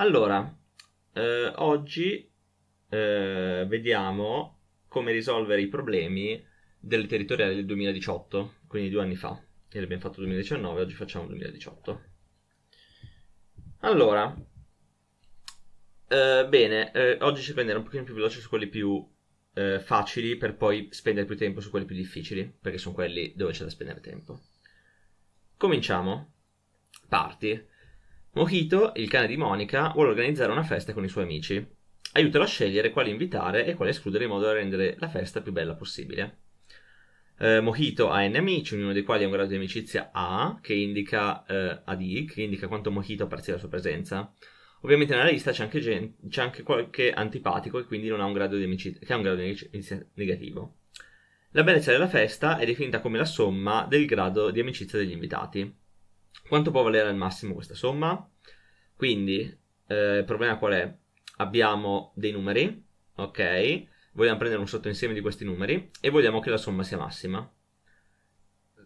Allora, eh, oggi eh, vediamo come risolvere i problemi del territoriale del 2018, quindi due anni fa. Ieri abbiamo fatto 2019, oggi facciamo 2018. Allora, eh, bene, eh, oggi ci prenderò un pochino più veloce su quelli più eh, facili per poi spendere più tempo su quelli più difficili, perché sono quelli dove c'è da spendere tempo. Cominciamo. Parti. Mojito, il cane di Monica, vuole organizzare una festa con i suoi amici. Aiutalo a scegliere quali invitare e quali escludere in modo da rendere la festa più bella possibile. Eh, Mojito ha N amici, ognuno dei quali ha un grado di amicizia A, che indica eh, AD, che indica quanto Mojito apprezzi la sua presenza. Ovviamente nella lista c'è anche, gente, c'è anche qualche antipatico e quindi non ha un grado di amicizia, che ha un grado di amicizia negativo. La bellezza della festa è definita come la somma del grado di amicizia degli invitati. Quanto può valere al massimo questa somma? Quindi, eh, il problema qual è? Abbiamo dei numeri, ok? Vogliamo prendere un sottoinsieme di questi numeri e vogliamo che la somma sia massima.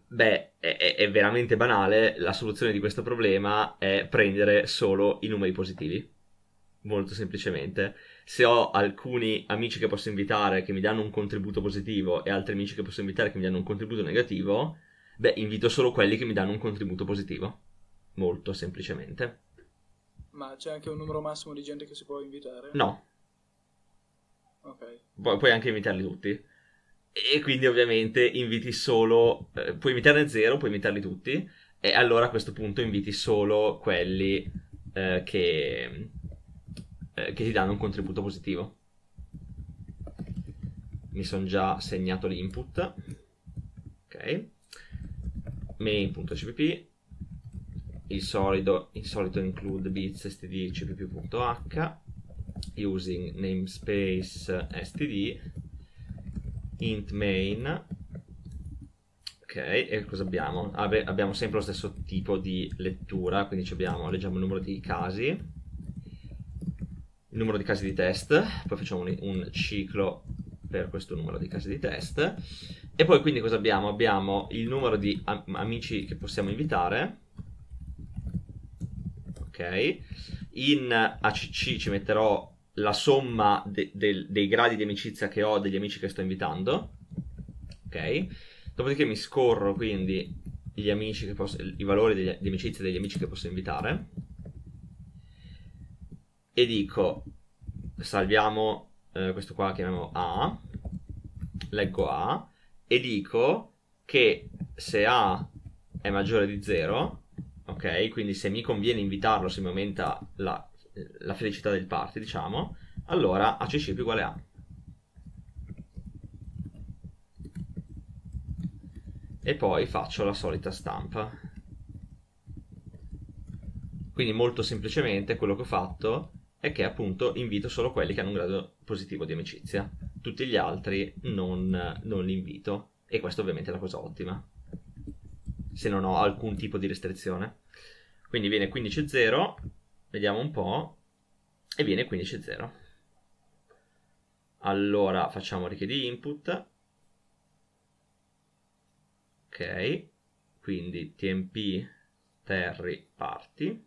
Beh, è, è veramente banale, la soluzione di questo problema è prendere solo i numeri positivi molto semplicemente. Se ho alcuni amici che posso invitare che mi danno un contributo positivo e altri amici che posso invitare che mi danno un contributo negativo, Beh, invito solo quelli che mi danno un contributo positivo. Molto semplicemente. Ma c'è anche un numero massimo di gente che si può invitare? No. Ok. Pu- puoi anche invitarli tutti. E quindi ovviamente inviti solo... Eh, puoi invitarne zero, puoi invitarli tutti. E allora a questo punto inviti solo quelli eh, che, eh, che ti danno un contributo positivo. Mi sono già segnato l'input. Ok main.cpp il solito, il solito include bits std cpp.h using namespace std int main ok e cosa abbiamo? Abbe, abbiamo sempre lo stesso tipo di lettura quindi abbiamo, leggiamo il numero di casi il numero di casi di test poi facciamo un, un ciclo per questo numero di casi di test e poi quindi cosa abbiamo? Abbiamo il numero di am- amici che possiamo invitare. Ok. In ACC ci metterò la somma de- de- dei gradi di amicizia che ho degli amici che sto invitando. Ok. Dopodiché mi scorro quindi posso, i valori degli, di amicizia degli amici che posso invitare. E dico, salviamo eh, questo qua, chiamiamo A, leggo A, e dico che se A è maggiore di 0, ok? Quindi se mi conviene invitarlo, se mi aumenta la, la felicità del party, diciamo, allora ACC più uguale A. E poi faccio la solita stampa. Quindi molto semplicemente quello che ho fatto è che appunto invito solo quelli che hanno un grado positivo di amicizia tutti gli altri non, non li invito. E questa ovviamente è la cosa ottima, se non ho alcun tipo di restrizione. Quindi viene 15.0, vediamo un po', e viene 15.0. Allora facciamo richiedi input. Ok, quindi tmp terry party.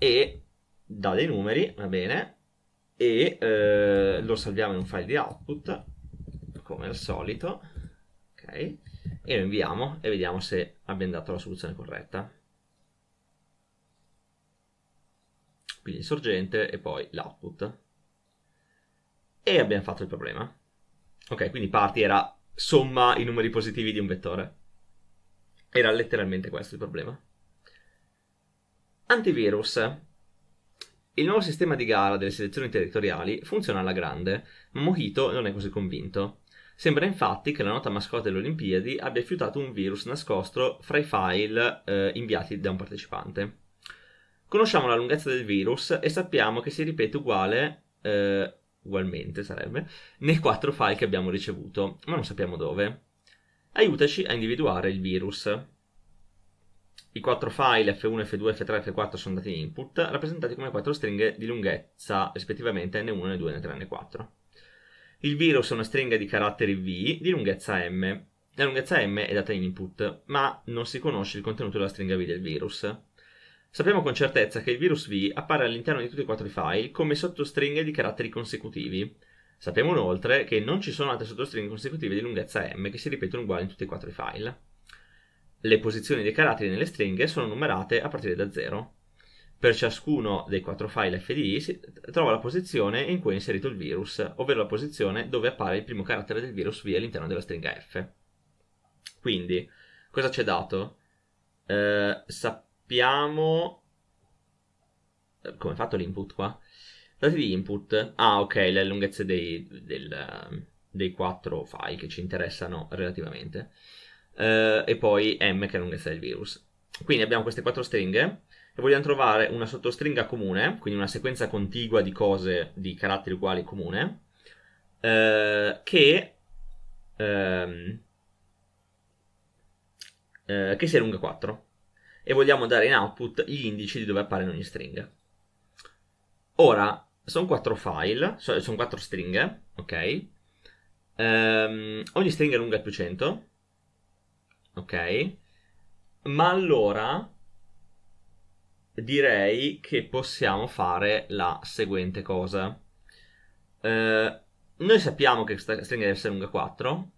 E dà dei numeri, va bene, e eh, lo salviamo in un file di output, come al solito, ok, e lo inviamo e vediamo se abbiamo dato la soluzione corretta. Quindi il sorgente e poi l'output. E abbiamo fatto il problema. Ok, quindi parti era somma i numeri positivi di un vettore. Era letteralmente questo il problema. Antivirus il nuovo sistema di gara delle selezioni territoriali funziona alla grande, ma Mojito non è così convinto. Sembra infatti che la nota mascotte delle Olimpiadi abbia fiutato un virus nascosto fra i file eh, inviati da un partecipante. Conosciamo la lunghezza del virus e sappiamo che si ripete uguale, eh, ugualmente sarebbe, nei quattro file che abbiamo ricevuto, ma non sappiamo dove. Aiutaci a individuare il virus. I quattro file F1, F2, F3 F4 sono dati input, rappresentati come quattro stringhe di lunghezza rispettivamente N1, N2, N3 N4. Il virus è una stringa di caratteri V di lunghezza M. La lunghezza M è data input, ma non si conosce il contenuto della stringa V del virus. Sappiamo con certezza che il virus V appare all'interno di tutti e quattro i file come sottostringhe di caratteri consecutivi. Sappiamo inoltre che non ci sono altre sottostringhe consecutive di lunghezza M che si ripetono uguali in tutti e quattro i file. Le posizioni dei caratteri nelle stringhe sono numerate a partire da 0. Per ciascuno dei quattro file FDI si trova la posizione in cui è inserito il virus, ovvero la posizione dove appare il primo carattere del virus V all'interno della stringa F. Quindi, cosa ci è dato? Eh, sappiamo... Eh, come è fatto l'input qua? Dati di input. Ah, ok, le lunghezze dei, del, dei quattro file che ci interessano relativamente eh, e poi M che è lunghezza del virus. Quindi abbiamo queste quattro stringhe e vogliamo trovare una sottostringa comune, quindi una sequenza contigua di cose di caratteri uguali comune, eh, che, ehm, eh, che sia lunga 4 e vogliamo dare in output gli indici di dove appare in ogni stringa. Ora, sono quattro file, sono quattro stringhe, ok? Ehm, ogni stringa è lunga più 100 ok? Ma allora direi che possiamo fare la seguente cosa. Eh, noi sappiamo che questa stringa deve essere lunga 4,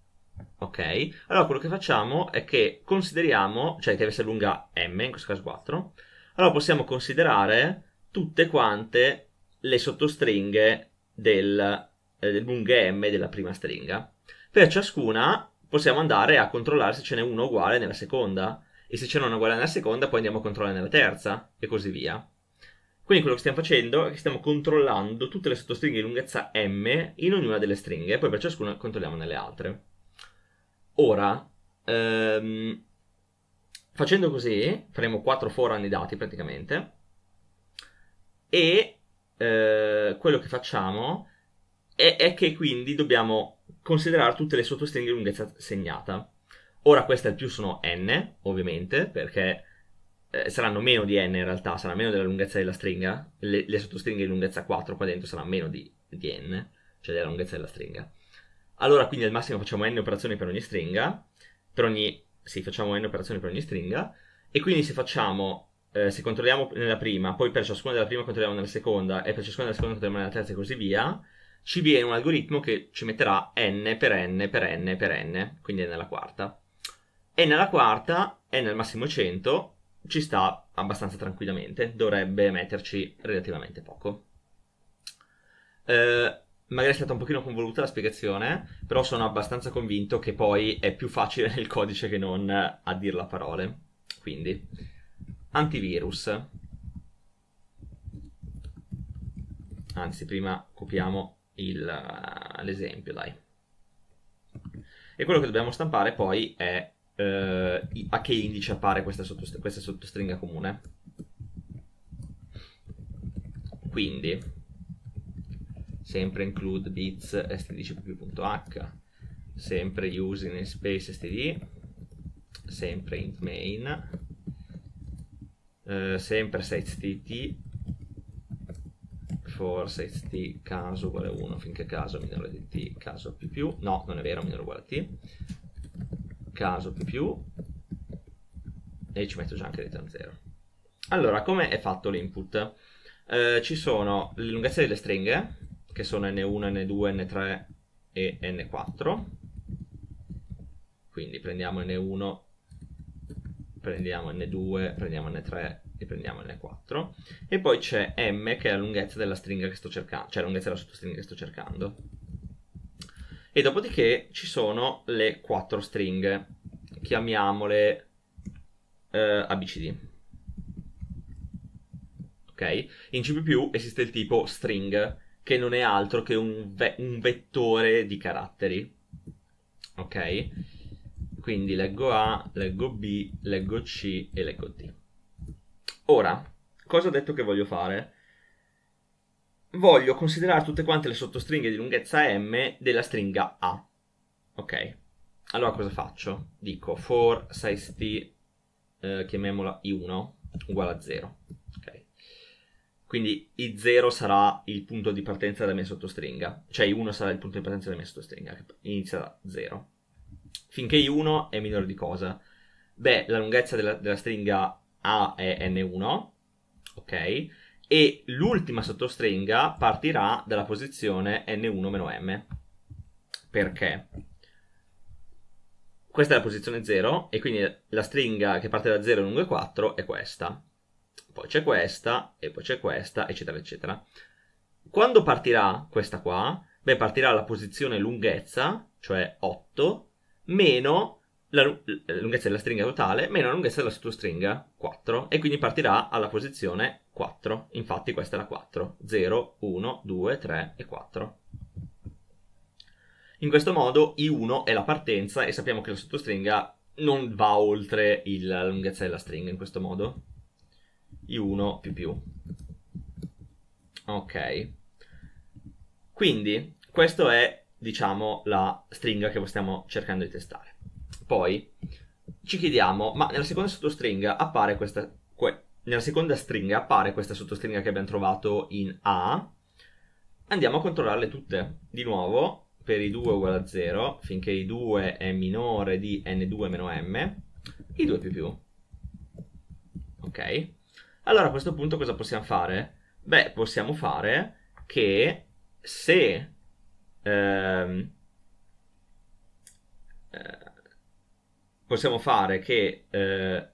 ok? Allora quello che facciamo è che consideriamo, cioè deve essere lunga m, in questo caso 4, allora possiamo considerare tutte quante le sottostringhe del, eh, lunghe m della prima stringa. Per ciascuna possiamo andare a controllare se ce n'è uno uguale nella seconda e se ce n'è uno uguale nella seconda poi andiamo a controllare nella terza e così via. Quindi quello che stiamo facendo è che stiamo controllando tutte le sottostringhe di lunghezza m in ognuna delle stringhe e poi per ciascuna controlliamo nelle altre. Ora, ehm, facendo così, faremo 4 for anni dati praticamente e eh, quello che facciamo è, è che quindi dobbiamo considerare tutte le sottostringhe di lunghezza segnata. Ora queste al più sono n, ovviamente, perché eh, saranno meno di n in realtà, sarà meno della lunghezza della stringa, le, le sottostringhe di lunghezza 4 qua dentro saranno meno di, di n, cioè della lunghezza della stringa. Allora quindi al massimo facciamo n operazioni per ogni stringa, per ogni... sì, facciamo n operazioni per ogni stringa, e quindi se facciamo eh, se controlliamo nella prima, poi per ciascuna della prima controlliamo nella seconda e per ciascuna della seconda controlliamo nella terza e così via, ci viene un algoritmo che ci metterà n per n per n per n, quindi n alla quarta. n alla quarta, n al massimo 100, ci sta abbastanza tranquillamente, dovrebbe metterci relativamente poco. Eh, magari è stata un pochino convoluta la spiegazione, però sono abbastanza convinto che poi è più facile nel codice che non a dirla a parole. Quindi, antivirus. Anzi, prima copiamo il, l'esempio, dai. E quello che dobbiamo stampare poi è eh, a che indice appare questa, sottost- questa sottostringa comune. Quindi, sempre include bits std.h, sempre using in space std, sempre int main, eh, sempre setzt forse set t caso uguale 1 finché caso minore di t caso più più no non è vero minore uguale a t caso più più e ci metto già anche return 0 allora come è fatto l'input eh, ci sono le lunghezze delle stringhe che sono n1 n2 n3 e n4 quindi prendiamo n1 prendiamo n2 prendiamo n3 e prendiamo N4 e poi c'è M che è la lunghezza della stringa che sto cercando, cioè la lunghezza della sottostringa che sto cercando. E dopodiché ci sono le 4 stringhe, chiamiamole eh, ABCD. Ok? In C++ esiste il tipo string che non è altro che un, ve- un vettore di caratteri. Ok? Quindi leggo A, leggo B, leggo C e leggo D. Ora, cosa ho detto che voglio fare? Voglio considerare tutte quante le sottostringhe di lunghezza m della stringa A. Ok, allora cosa faccio? Dico for size t, eh, chiamiamola i1, uguale a 0. Okay. Quindi i0 sarà il punto di partenza della mia sottostringa, cioè i1 sarà il punto di partenza della mia sottostringa, che inizia da 0. Finché i1 è minore di cosa? Beh, la lunghezza della, della stringa a è N1, ok? E l'ultima sottostringa partirà dalla posizione N1-M. Perché? Questa è la posizione 0 e quindi la stringa che parte da 0 lungo 4 è questa. Poi c'è questa e poi c'è questa, eccetera, eccetera. Quando partirà questa qua? Beh, partirà la posizione lunghezza, cioè 8, meno la, lunghezza della stringa totale meno la lunghezza della sottostringa 4 e quindi partirà alla posizione 4. Infatti questa è la 4. 0, 1, 2, 3 e 4. In questo modo I1 è la partenza e sappiamo che la sottostringa non va oltre il, la lunghezza della stringa in questo modo. I1 più più. Ok. Quindi questa è diciamo la stringa che stiamo cercando di testare. Poi ci chiediamo, ma nella seconda sottostringa appare questa... Que, nella seconda stringa appare questa sottostringa che abbiamo trovato in A. Andiamo a controllarle tutte. Di nuovo, per i 2 uguale a 0, finché i 2 è minore di n2 meno m, i 2 più più. Ok? Allora a questo punto cosa possiamo fare? Beh, possiamo fare che se... Ehm, eh, possiamo fare che eh,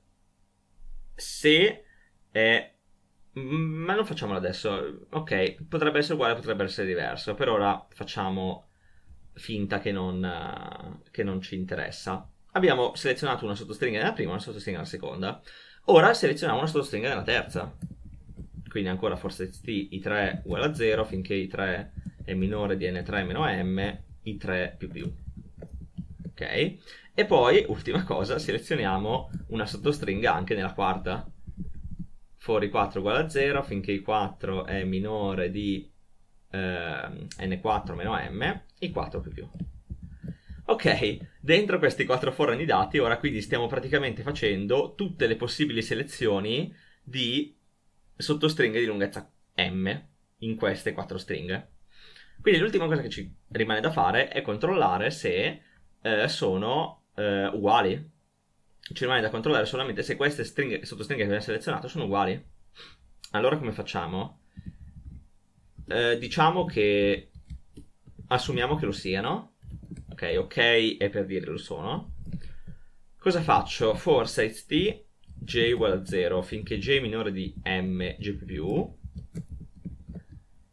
se è ma non facciamolo adesso. Ok, potrebbe essere uguale, potrebbe essere diverso. Per ora facciamo finta che non, che non ci interessa. Abbiamo selezionato una sottostringa nella prima e una sottostringa nella seconda. Ora selezioniamo una sottostringa nella terza. Quindi ancora forse t i3 uguale a 0 finché i3 è minore di n3 meno m, i3 più più ok? E poi, ultima cosa, selezioniamo una sottostringa anche nella quarta. For i4 uguale a 0 finché i4 è minore di eh, n4 meno m, i4 più più. Ok, dentro questi quattro forni dati, ora quindi stiamo praticamente facendo tutte le possibili selezioni di sottostringhe di lunghezza m in queste quattro stringhe. Quindi l'ultima cosa che ci rimane da fare è controllare se eh, sono eh, uguali. Ci rimane da controllare solamente se queste stringhe, sottostringhe che abbiamo selezionato sono uguali. Allora come facciamo? Eh, diciamo che assumiamo che lo siano. Ok, ok è per dire lo sono. Cosa faccio? For size t j uguale a 0 finché j è minore di m j più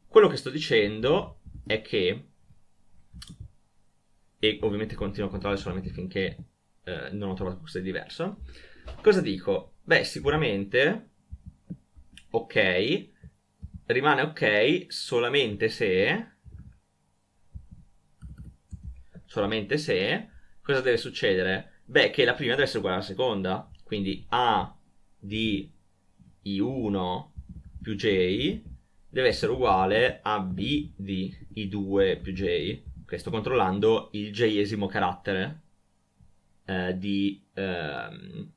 quello che sto dicendo è che e ovviamente continuo a controllare solamente finché eh, non ho trovato qualcosa di diverso. Cosa dico? Beh, sicuramente ok, rimane ok solamente se solamente se cosa deve succedere? Beh, che la prima deve essere uguale alla seconda, quindi A di I1 più J deve essere uguale a B di I2 più J che sto controllando il jesimo carattere eh, di... Eh,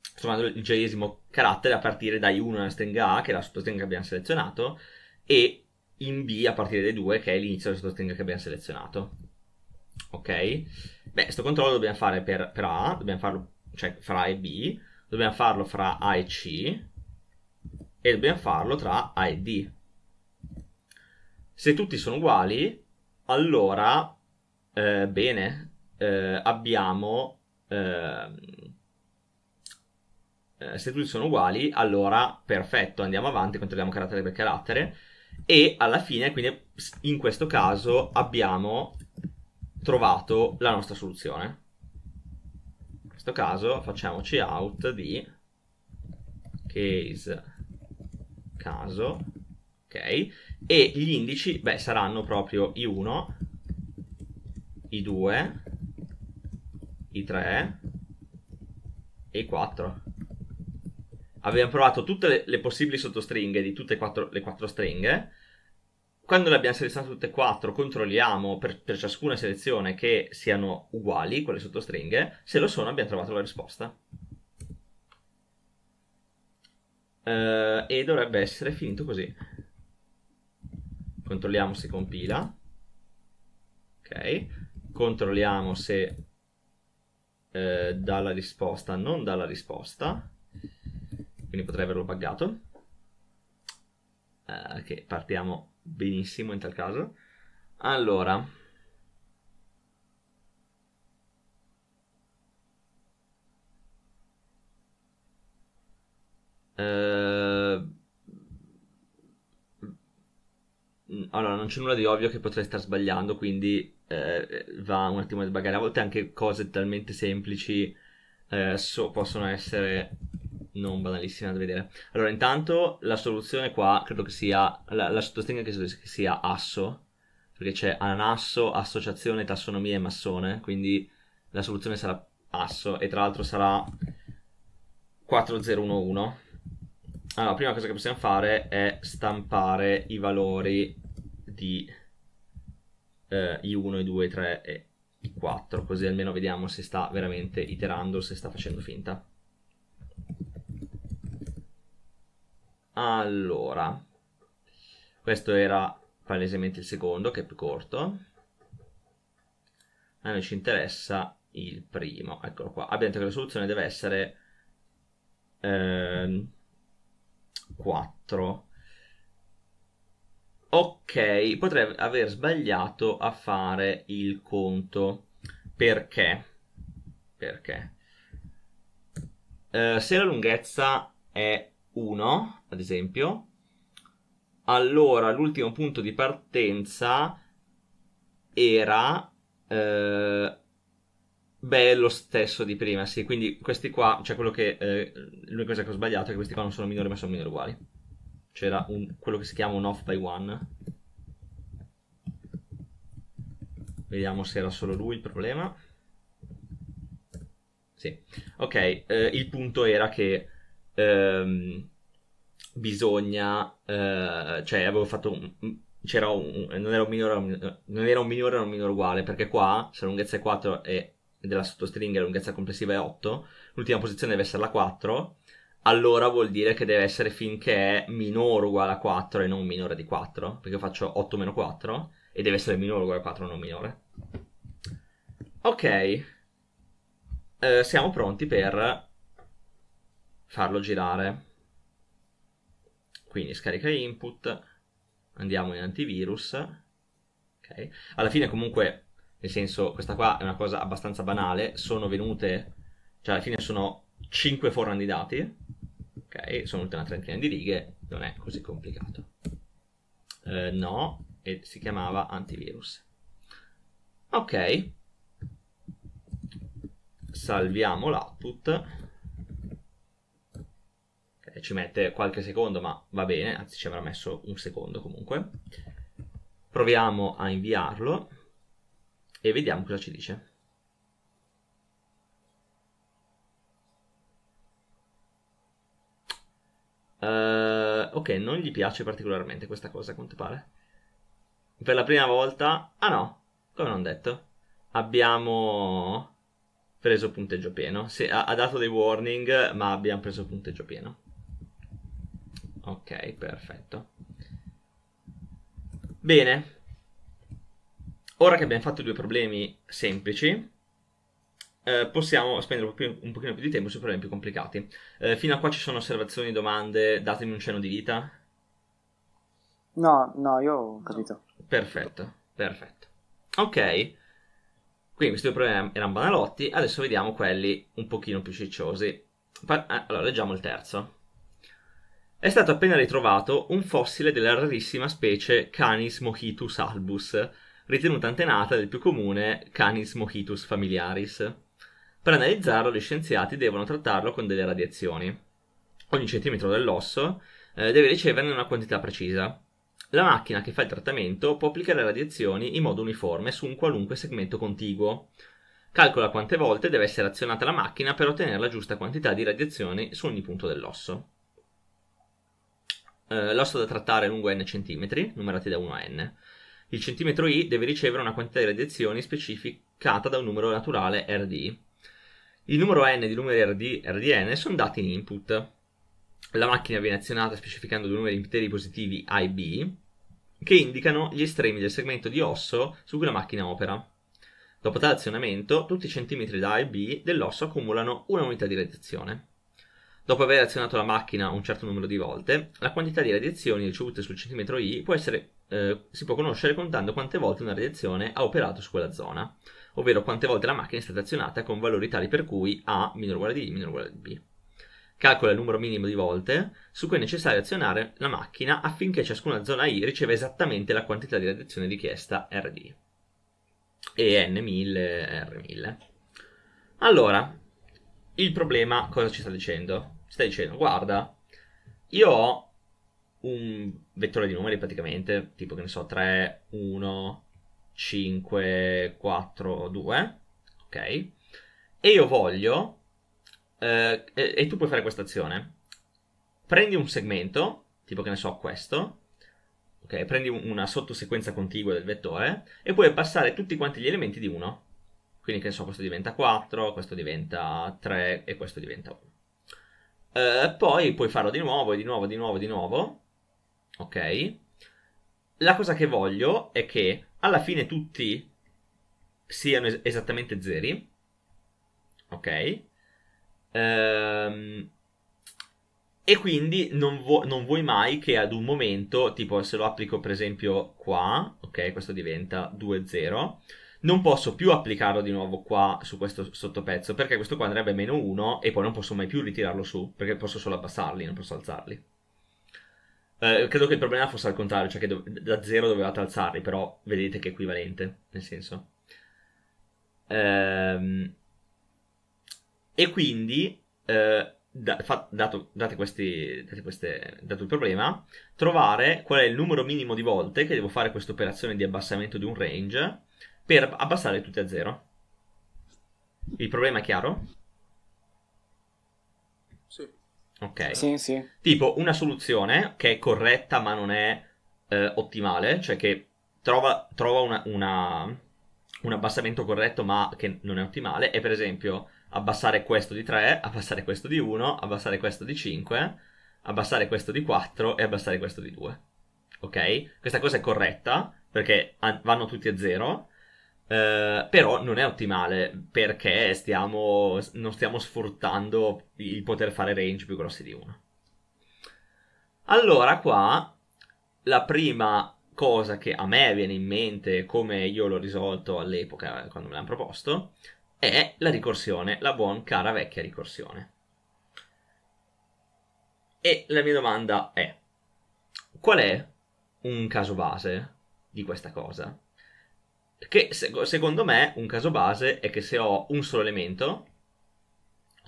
sto controllando il jesimo carattere a partire dai 1 nella stringa A, che è la sottostringa che abbiamo selezionato, e in B a partire dai 2, che è l'inizio della sottostringa che abbiamo selezionato. Ok? Beh, questo controllo lo dobbiamo fare per, per A, dobbiamo farlo cioè fra A e B, dobbiamo farlo fra A e C e dobbiamo farlo tra A e D. Se tutti sono uguali, allora, eh, bene, eh, abbiamo... Ehm, eh, se tutti sono uguali, allora perfetto, andiamo avanti, controlliamo carattere per carattere. E alla fine, quindi, in questo caso abbiamo trovato la nostra soluzione. In questo caso facciamoci out di case caso ok? E gli indici, beh, saranno proprio I1, I2, I3 e I4. Abbiamo provato tutte le, le possibili sottostringhe di tutte e quattro, le quattro stringhe, quando le abbiamo selezionate tutte e quattro, controlliamo per, per, ciascuna selezione che siano uguali quelle sottostringhe. Se lo sono, abbiamo trovato la risposta. Uh, e dovrebbe essere finito così controlliamo se compila, ok, controlliamo se eh, dà la risposta, non dà la risposta, quindi potrei averlo buggato, eh, ok, partiamo benissimo in tal caso, allora... Uh, Mm, allora, non c'è nulla di ovvio che potrei star sbagliando, quindi eh, va un attimo a sbagliare. A volte anche cose talmente semplici eh, so, possono essere non banalissime da vedere. Allora, intanto la soluzione qua credo che sia la, la sottostringa che, che sia asso, perché c'è anasso, associazione, tassonomia e massone, quindi la soluzione sarà asso e tra l'altro sarà 4011 allora, la prima cosa che possiamo fare è stampare i valori di eh, I1, I2, I3 e I4, così almeno vediamo se sta veramente iterando o se sta facendo finta. Allora, questo era palesemente il secondo, che è più corto. A noi ci interessa il primo, eccolo qua. Abbiamo detto che la soluzione deve essere... Ehm, 4. Ok, potrei aver sbagliato a fare il conto. Perché? Perché? Eh, se la lunghezza è 1, ad esempio, allora l'ultimo punto di partenza era eh, Beh, è lo stesso di prima, sì. Quindi questi qua, cioè quello che. Eh, l'unica cosa che ho sbagliato è che questi qua non sono minori, ma sono minori uguali. C'era un, quello che si chiama un off by one. Vediamo se era solo lui il problema. Sì. Ok, eh, il punto era che. Ehm, bisogna. Eh, cioè, avevo fatto un, C'era un, non era un minore, non era un minore, era un minore uguale, perché qua, se la lunghezza è 4 e della sottostringa la lunghezza complessiva è 8, l'ultima posizione deve essere la 4, allora vuol dire che deve essere finché è minore o uguale a 4 e non minore di 4, perché io faccio 8 meno 4 e deve essere minore o uguale a 4 non minore. Ok, eh, siamo pronti per farlo girare. Quindi scarica input, andiamo in antivirus. Okay. Alla fine comunque nel senso, questa qua è una cosa abbastanza banale. Sono venute, cioè alla fine sono 5 fornan di dati, ok? Sono venute una trentina di righe, non è così complicato. Eh, no, e si chiamava antivirus. Ok, salviamo l'output. Okay, ci mette qualche secondo, ma va bene, anzi ci avrà messo un secondo comunque. Proviamo a inviarlo e vediamo cosa ci dice. Uh, ok, non gli piace particolarmente questa cosa, a quanto pare. Per la prima volta... Ah no, come non detto. Abbiamo preso punteggio pieno. Sì, ha, ha dato dei warning, ma abbiamo preso punteggio pieno. Ok, perfetto. Bene, ora che abbiamo fatto due problemi semplici, eh, possiamo spendere un pochino, più di tempo sui problemi più complicati. Eh, fino a qua ci sono osservazioni, domande, datemi un cenno di vita. No, no, io ho capito. Perfetto, perfetto. Ok, quindi questi due problemi erano banalotti, adesso vediamo quelli un pochino più cicciosi. Eh, allora, leggiamo il terzo. È stato appena ritrovato un fossile della rarissima specie Canis mohitus albus, ritenuta antenata del più comune Canis mochitus familiaris. Per analizzarlo, gli scienziati devono trattarlo con delle radiazioni. Ogni centimetro dell'osso eh, deve riceverne una quantità precisa. La macchina che fa il trattamento può applicare radiazioni in modo uniforme su un qualunque segmento contiguo. Calcola quante volte deve essere azionata la macchina per ottenere la giusta quantità di radiazioni su ogni punto dell'osso. Eh, l'osso da trattare è lungo n cm, numerati da 1 a n. Il centimetro I deve ricevere una quantità di radiazioni specificata da un numero naturale RD. Il numero N di numeri RD e RDN sono dati in input. La macchina viene azionata specificando due numeri interi positivi A e B che indicano gli estremi del segmento di osso su cui la macchina opera. Dopo tale azionamento, tutti i centimetri da A e B dell'osso accumulano una unità di radiazione. Dopo aver azionato la macchina un certo numero di volte, la quantità di radiazioni ricevute sul centimetro I può essere eh, si può conoscere contando quante volte una radiazione ha operato su quella zona, ovvero quante volte la macchina è stata azionata con valori tali per cui A minore uguale di I minore uguale di B. Calcola il numero minimo di volte su cui è necessario azionare la macchina affinché ciascuna zona I riceva esattamente la quantità di radiazione richiesta RD. E N1000, R1000. Allora, il problema cosa ci sta dicendo? Ci sta dicendo, guarda, io ho un vettore di numeri praticamente, tipo che ne so, 3, 1, 5, 4, 2, ok? E io voglio, eh, e, e tu puoi fare questa azione, prendi un segmento, tipo che ne so, questo, ok? Prendi una sottosequenza contigua del vettore e puoi passare tutti quanti gli elementi di 1. Quindi che ne so, questo diventa 4, questo diventa 3 e questo diventa 1. Eh, poi puoi farlo di nuovo, di nuovo, di nuovo, di nuovo ok? La cosa che voglio è che alla fine tutti siano es- esattamente zeri, ok? Ehm, e quindi non, vo- non, vuoi mai che ad un momento, tipo se lo applico per esempio qua, ok, questo diventa 2-0, non posso più applicarlo di nuovo qua su questo sottopezzo, perché questo qua andrebbe meno 1 e poi non posso mai più ritirarlo su, perché posso solo abbassarli, non posso alzarli. Eh, credo che il problema fosse al contrario, cioè che do- da zero dovevate alzarli, però vedete che è equivalente, nel senso. Ehm, e quindi, eh, da- fa- dato, questi, queste, dato il problema, trovare qual è il numero minimo di volte che devo fare questa operazione di abbassamento di un range per abbassare tutti a zero. Il problema è chiaro? Ok. Sì, sì. Tipo una soluzione che è corretta ma non è eh, ottimale, cioè che trova, trova una, una, un abbassamento corretto ma che non è ottimale, è per esempio abbassare questo di 3, abbassare questo di 1, abbassare questo di 5, abbassare questo di 4 e abbassare questo di 2. Ok? Questa cosa è corretta perché vanno tutti a 0 eh, però non è ottimale perché stiamo, non stiamo sfruttando il poter fare range più grossi di uno. Allora, qua la prima cosa che a me viene in mente, come io l'ho risolto all'epoca eh, quando me l'hanno proposto, è la ricorsione, la buon cara vecchia ricorsione. E la mia domanda è: qual è un caso base di questa cosa? Che secondo me un caso base è che se ho un solo elemento,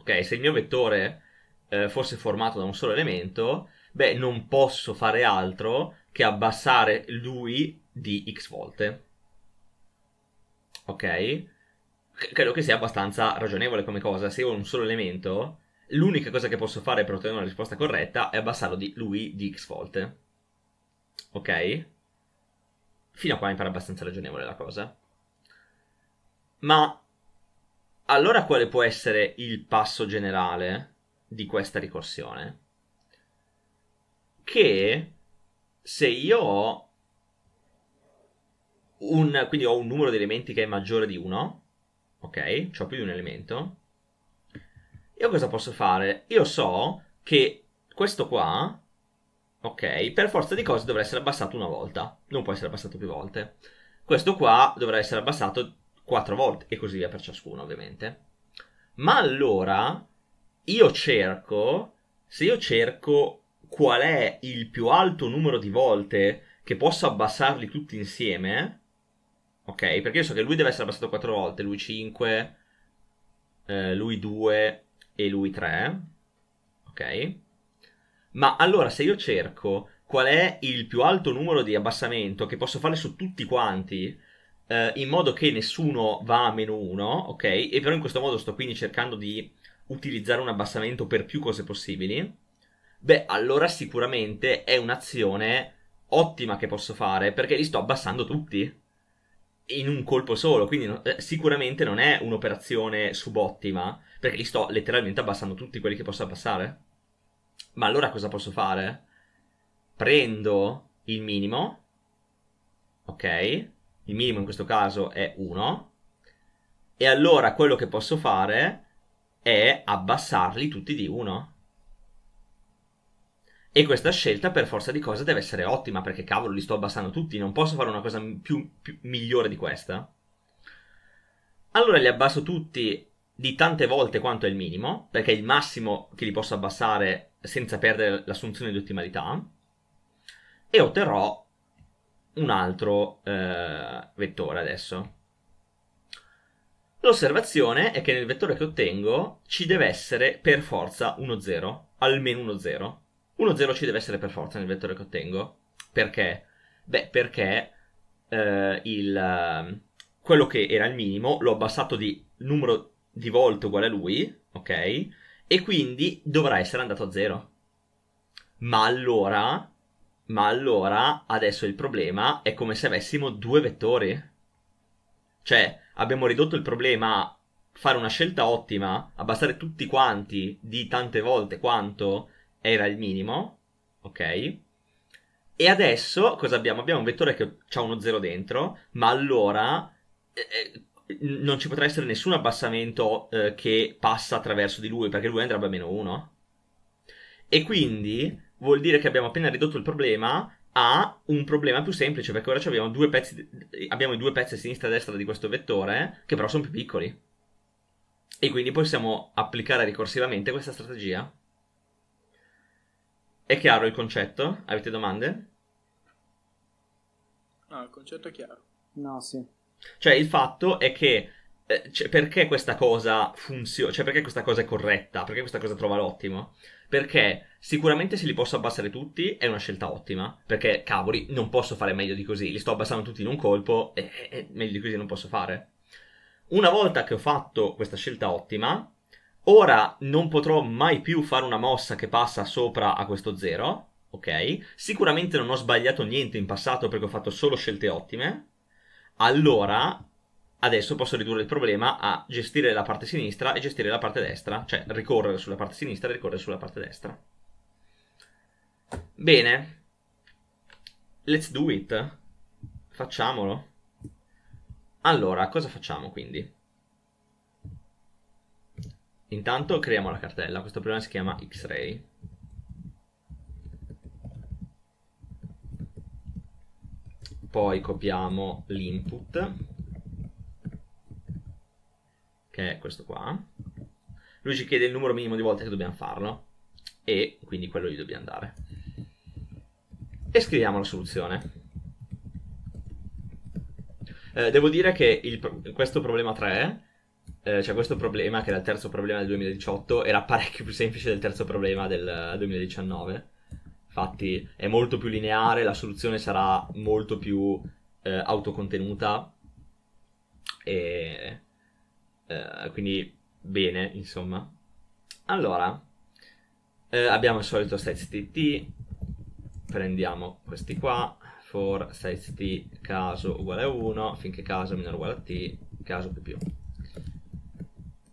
ok, se il mio vettore eh, fosse formato da un solo elemento, beh, non posso fare altro che abbassare lui di x volte. Ok? Credo che sia abbastanza ragionevole come cosa. Se ho un solo elemento, l'unica cosa che posso fare per ottenere una risposta corretta è abbassarlo di lui di x volte. Ok? Fino a qua mi pare abbastanza ragionevole la cosa. Ma allora quale può essere il passo generale di questa ricorsione? Che se io ho un, quindi ho un numero di elementi che è maggiore di 1, ok? Ho più di un elemento. Io cosa posso fare? Io so che questo qua ok? Per forza di cose dovrà essere abbassato una volta, non può essere abbassato più volte. Questo qua dovrà essere abbassato 4 volte e così via per ciascuno, ovviamente. Ma allora io cerco, se io cerco qual è il più alto numero di volte che posso abbassarli tutti insieme, ok? Perché io so che lui deve essere abbassato 4 volte, lui 5, eh, lui 2 e lui 3, ok? Ma allora se io cerco qual è il più alto numero di abbassamento che posso fare su tutti quanti, eh, in modo che nessuno va a meno 1, ok? E però in questo modo sto quindi cercando di utilizzare un abbassamento per più cose possibili. Beh, allora sicuramente è un'azione ottima che posso fare perché li sto abbassando tutti in un colpo solo, quindi no, eh, sicuramente non è un'operazione subottima perché li sto letteralmente abbassando tutti quelli che posso abbassare. Ma allora cosa posso fare? Prendo il minimo, ok? Il minimo in questo caso è 1. E allora quello che posso fare è abbassarli tutti di 1. E questa scelta per forza di cose deve essere ottima, perché cavolo li sto abbassando tutti, non posso fare una cosa più, più migliore di questa. Allora li abbasso tutti di tante volte quanto è il minimo, perché il massimo che li posso abbassare senza perdere l'assunzione di ottimalità e otterrò un altro eh, vettore adesso. L'osservazione è che nel vettore che ottengo ci deve essere per forza uno 0, almeno uno 0. Uno 0 ci deve essere per forza nel vettore che ottengo. Perché? Beh, perché eh, il, quello che era il minimo l'ho abbassato di numero di volte uguale a lui, ok? e quindi dovrà essere andato a zero. Ma allora, ma allora adesso il problema è come se avessimo due vettori. Cioè, abbiamo ridotto il problema a fare una scelta ottima, abbassare tutti quanti di tante volte quanto era il minimo, ok? E adesso cosa abbiamo? Abbiamo un vettore che ha uno zero dentro, ma allora eh, eh non ci potrà essere nessun abbassamento eh, che passa attraverso di lui perché lui andrebbe a meno 1. E quindi vuol dire che abbiamo appena ridotto il problema a un problema più semplice perché ora abbiamo, due pezzi, abbiamo i due pezzi a sinistra e a destra di questo vettore che però sono più piccoli. E quindi possiamo applicare ricorsivamente questa strategia. È chiaro il concetto? Avete domande? No, il concetto è chiaro. No, sì. Cioè, il fatto è che eh, cioè, perché questa cosa funziona, cioè perché questa cosa è corretta, perché questa cosa trova l'ottimo? Perché sicuramente se li posso abbassare tutti è una scelta ottima, perché cavoli, non posso fare meglio di così, li sto abbassando tutti in un colpo e, e, e meglio di così non posso fare. Una volta che ho fatto questa scelta ottima, ora non potrò mai più fare una mossa che passa sopra a questo zero, ok? Sicuramente non ho sbagliato niente in passato perché ho fatto solo scelte ottime allora adesso posso ridurre il problema a gestire la parte sinistra e gestire la parte destra, cioè ricorrere sulla parte sinistra e ricorrere sulla parte destra. Bene, let's do it, facciamolo. Allora, cosa facciamo quindi? Intanto creiamo la cartella, questo problema si chiama X-Ray. poi copiamo l'input che è questo qua lui ci chiede il numero minimo di volte che dobbiamo farlo e quindi quello gli dobbiamo dare e scriviamo la soluzione eh, devo dire che il, questo problema 3 eh, cioè questo problema che era il terzo problema del 2018 era parecchio più semplice del terzo problema del 2019 eh, Infatti è molto più lineare, la soluzione sarà molto più eh, autocontenuta e eh, quindi bene, insomma. Allora, eh, abbiamo il solito StatesTT, prendiamo questi qua, for StatesT caso uguale a 1, finché caso minore uguale a t, caso più più.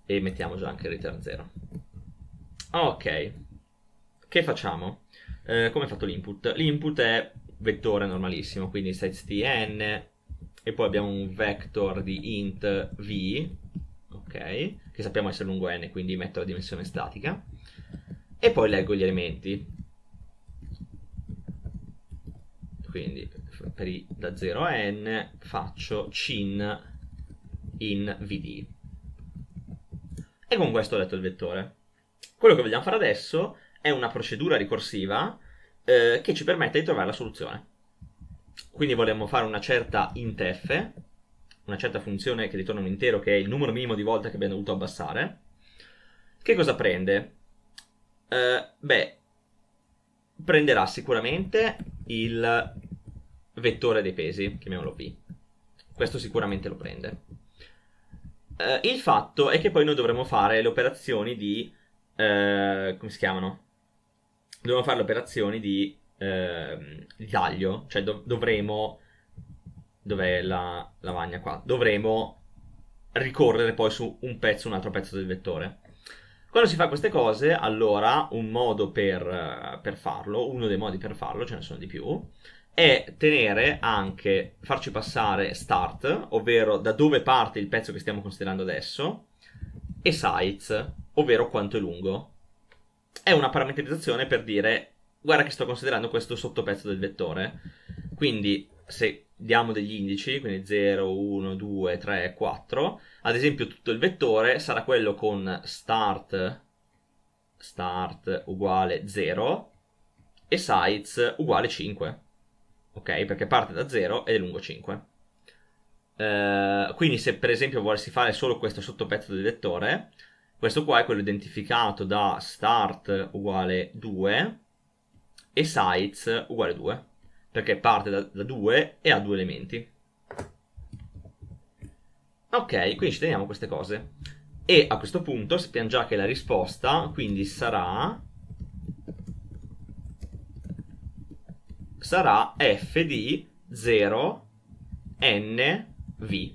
E mettiamo già anche il return 0. Ok, che facciamo? Eh, come è fatto l'input? L'input è vettore normalissimo, quindi n, e poi abbiamo un vector di int v, ok, che sappiamo essere lungo n, quindi metto la dimensione statica, e poi leggo gli elementi. Quindi per i da 0 a n faccio cin in vd. E con questo ho letto il vettore. Quello che vogliamo fare adesso è una procedura ricorsiva eh, che ci permette di trovare la soluzione. Quindi vogliamo fare una certa intf, una certa funzione che ritorna un intero, che è il numero minimo di volte che abbiamo dovuto abbassare. Che cosa prende? Eh, beh, prenderà sicuramente il vettore dei pesi, chiamiamolo P. Questo sicuramente lo prende. Eh, il fatto è che poi noi dovremo fare le operazioni di... Eh, come si chiamano? dobbiamo fare le operazioni di, eh, di taglio, cioè dov- dovremo, dov'è la lavagna qua, dovremo ricorrere poi su un pezzo, un altro pezzo del vettore. Quando si fa queste cose, allora un modo per, per farlo, uno dei modi per farlo, ce ne sono di più, è tenere anche, farci passare start, ovvero da dove parte il pezzo che stiamo considerando adesso, e size, ovvero quanto è lungo è una parametrizzazione per dire guarda che sto considerando questo sottopezzo del vettore. Quindi se diamo degli indici, quindi 0, 1, 2, 3, 4, ad esempio tutto il vettore sarà quello con start, start uguale 0 e size uguale 5. Ok? Perché parte da 0 ed è lungo 5. Uh, eh, quindi se per esempio volessi fare solo questo sottopezzo del vettore, questo qua è quello identificato da start uguale 2 e size uguale 2, perché parte da, da 2 e ha due elementi. Ok, quindi ci teniamo queste cose. E a questo punto sappiamo già che la risposta quindi sarà sarà f di 0 n v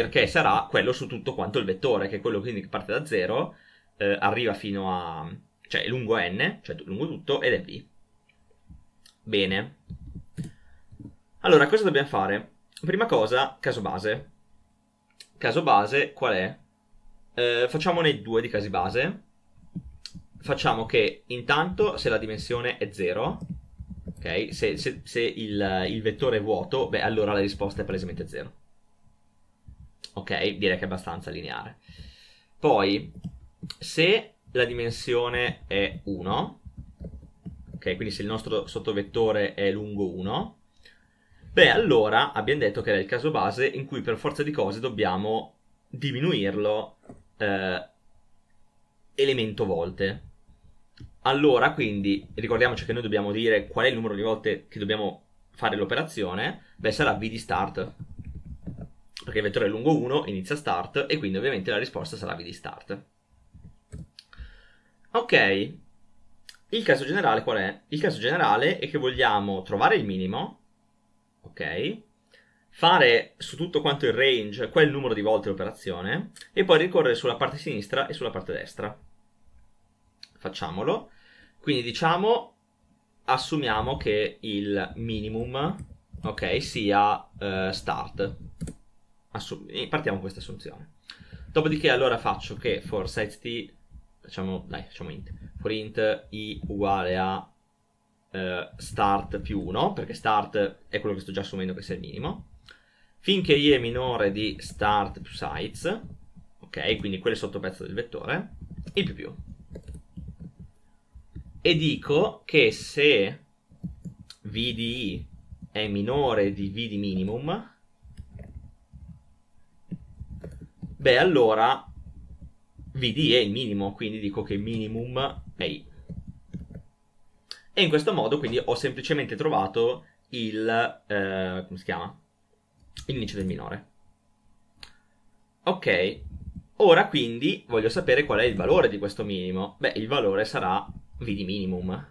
perché sarà quello su tutto quanto il vettore, che è quello quindi che parte da 0, eh, arriva fino a... cioè è lungo n, cioè lungo tutto, ed è v. Bene. Allora, cosa dobbiamo fare? Prima cosa, caso base. Caso base qual è? Eh, facciamone due di casi base. Facciamo che intanto se la dimensione è 0, ok? Se, se, se il, il vettore è vuoto, beh allora la risposta è palesemente 0. Ok, direi che è abbastanza lineare. Poi, se la dimensione è 1, ok, quindi se il nostro sottovettore è lungo 1, beh, allora abbiamo detto che era il caso base in cui per forza di cose dobbiamo diminuirlo eh, elemento volte. Allora, quindi, ricordiamoci che noi dobbiamo dire qual è il numero di volte che dobbiamo fare l'operazione, beh, sarà v di start perché il vettore è lungo 1, inizia start e quindi ovviamente la risposta sarà vd start. Ok, il caso generale qual è? Il caso generale è che vogliamo trovare il minimo, ok, fare su tutto quanto il range quel numero di volte l'operazione e poi ricorrere sulla parte sinistra e sulla parte destra. Facciamolo. Quindi diciamo, assumiamo che il minimum, ok, sia uh, start. Assu- partiamo con questa assunzione. Dopodiché allora faccio che for set t, facciamo, dai, facciamo int, for int i uguale a eh, start più 1, perché start è quello che sto già assumendo che sia il minimo, finché i è minore di start più size, ok, quindi quello è pezzo del vettore, il più più. E dico che se v di i è minore di v di minimum, beh allora VD è il minimo, quindi dico che minimum è I. E in questo modo quindi ho semplicemente trovato il, eh, come si chiama? L'indice del minore. Ok, ora quindi voglio sapere qual è il valore di questo minimo. Beh, il valore sarà V di minimum.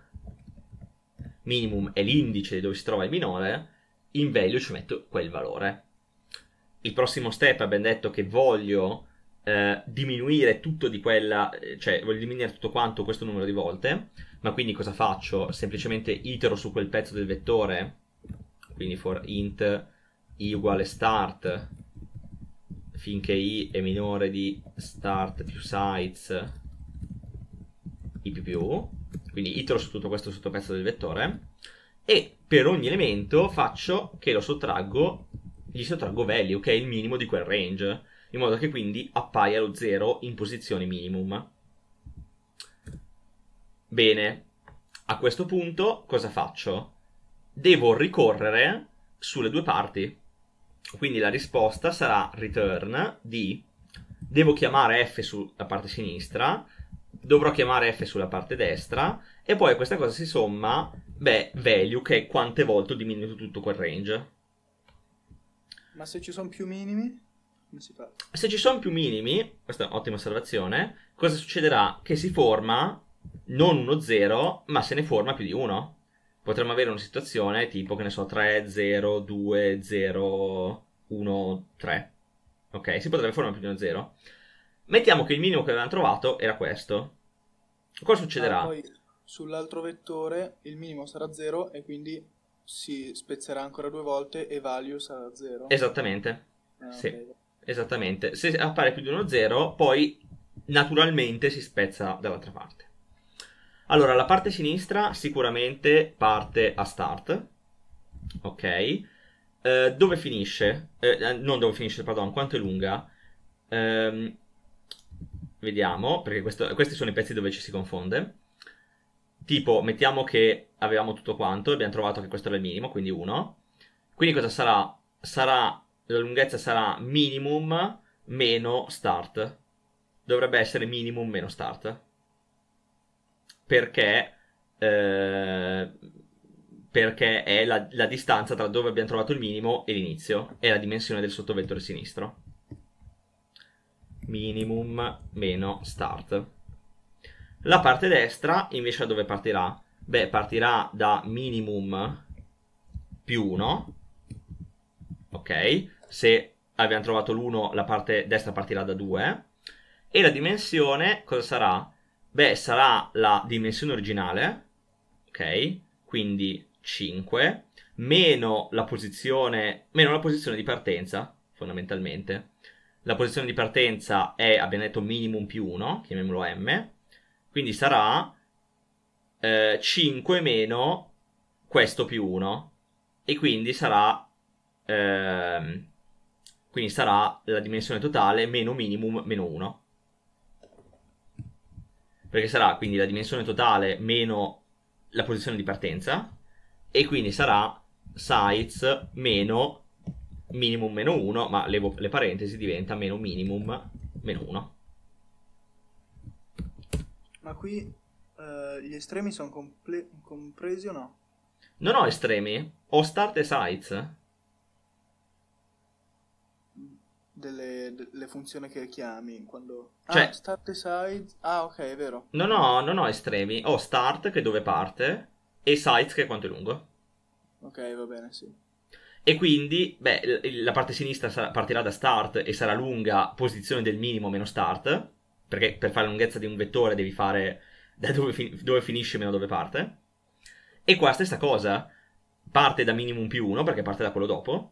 Minimum è l'indice dove si trova il minore, in value ci metto quel valore il prossimo step abbiamo detto che voglio eh, diminuire tutto di quella, eh, cioè voglio diminuire tutto quanto questo numero di volte, ma quindi cosa faccio? Semplicemente itero su quel pezzo del vettore, quindi for int i uguale start finché i è minore di start più size i più più, quindi itero su tutto questo sottopezzo del vettore e per ogni elemento faccio che lo sottraggo gli sottraggo value, che è il minimo di quel range, in modo che quindi appaia lo 0 in posizione minimum. Bene, a questo punto cosa faccio? Devo ricorrere sulle due parti. Quindi la risposta sarà return di devo chiamare f sulla parte sinistra, dovrò chiamare f sulla parte destra e poi a questa cosa si somma beh, value che è quante volte ho diminuito tutto quel range. Ma se ci sono più minimi? Come si fa? Se ci sono più minimi, questa è un'ottima osservazione, cosa succederà? Che si forma non uno 0, ma se ne forma più di uno. Potremmo avere una situazione tipo, che ne so, 3, 0, 2, 0, 1, 3. Ok, si potrebbe formare più di uno 0. Mettiamo che il minimo che avevamo trovato era questo. Cosa succederà? Ah, poi sull'altro vettore il minimo sarà 0 e quindi si spezzerà ancora due volte e value sarà 0. Esattamente. Ah, sì. okay. Esattamente. Se appare più di uno 0, poi naturalmente si spezza dall'altra parte. Allora, la parte sinistra sicuramente parte a start. Ok. Eh, dove finisce? Eh, eh non dove finisce, pardon, quanto è lunga? Eh, vediamo, perché questo, questi sono i pezzi dove ci si confonde tipo, mettiamo che avevamo tutto quanto e abbiamo trovato che questo era il minimo, quindi 1. Quindi cosa sarà? Sarà la lunghezza sarà minimum meno start. Dovrebbe essere minimum meno start. Perché eh, perché è la, la, distanza tra dove abbiamo trovato il minimo e l'inizio, è la dimensione del sottovettore sinistro. Minimum meno start. La parte destra invece da dove partirà? Beh, partirà da minimum più 1, ok? Se abbiamo trovato l'1, la parte destra partirà da 2. E la dimensione cosa sarà? Beh, sarà la dimensione originale, ok? Quindi 5, meno la posizione, meno la posizione di partenza, fondamentalmente. La posizione di partenza è, abbiamo detto, minimum più 1, chiamiamolo m, quindi sarà eh, 5 meno questo più 1. E quindi sarà, ehm, quindi sarà la dimensione totale meno minimum meno 1. Perché sarà quindi la dimensione totale meno la posizione di partenza. E quindi sarà size meno minimum meno 1, ma levo le parentesi diventa meno minimum meno 1. Ma qui eh, gli estremi sono comple- compresi o no? Non ho estremi, ho start e sides. Delle, delle funzioni che chiami quando... Ah, cioè... Ah, start e sides. Ah, ok, è vero. Non ho, non ho estremi, ho start che è dove parte e sides, che è quanto è lungo. Ok, va bene, sì. E quindi, beh, la parte sinistra partirà da start e sarà lunga posizione del minimo meno start perché per fare la lunghezza di un vettore devi fare da dove, fin- dove finisce meno dove parte. E qua stessa cosa, parte da minimum più 1 perché parte da quello dopo,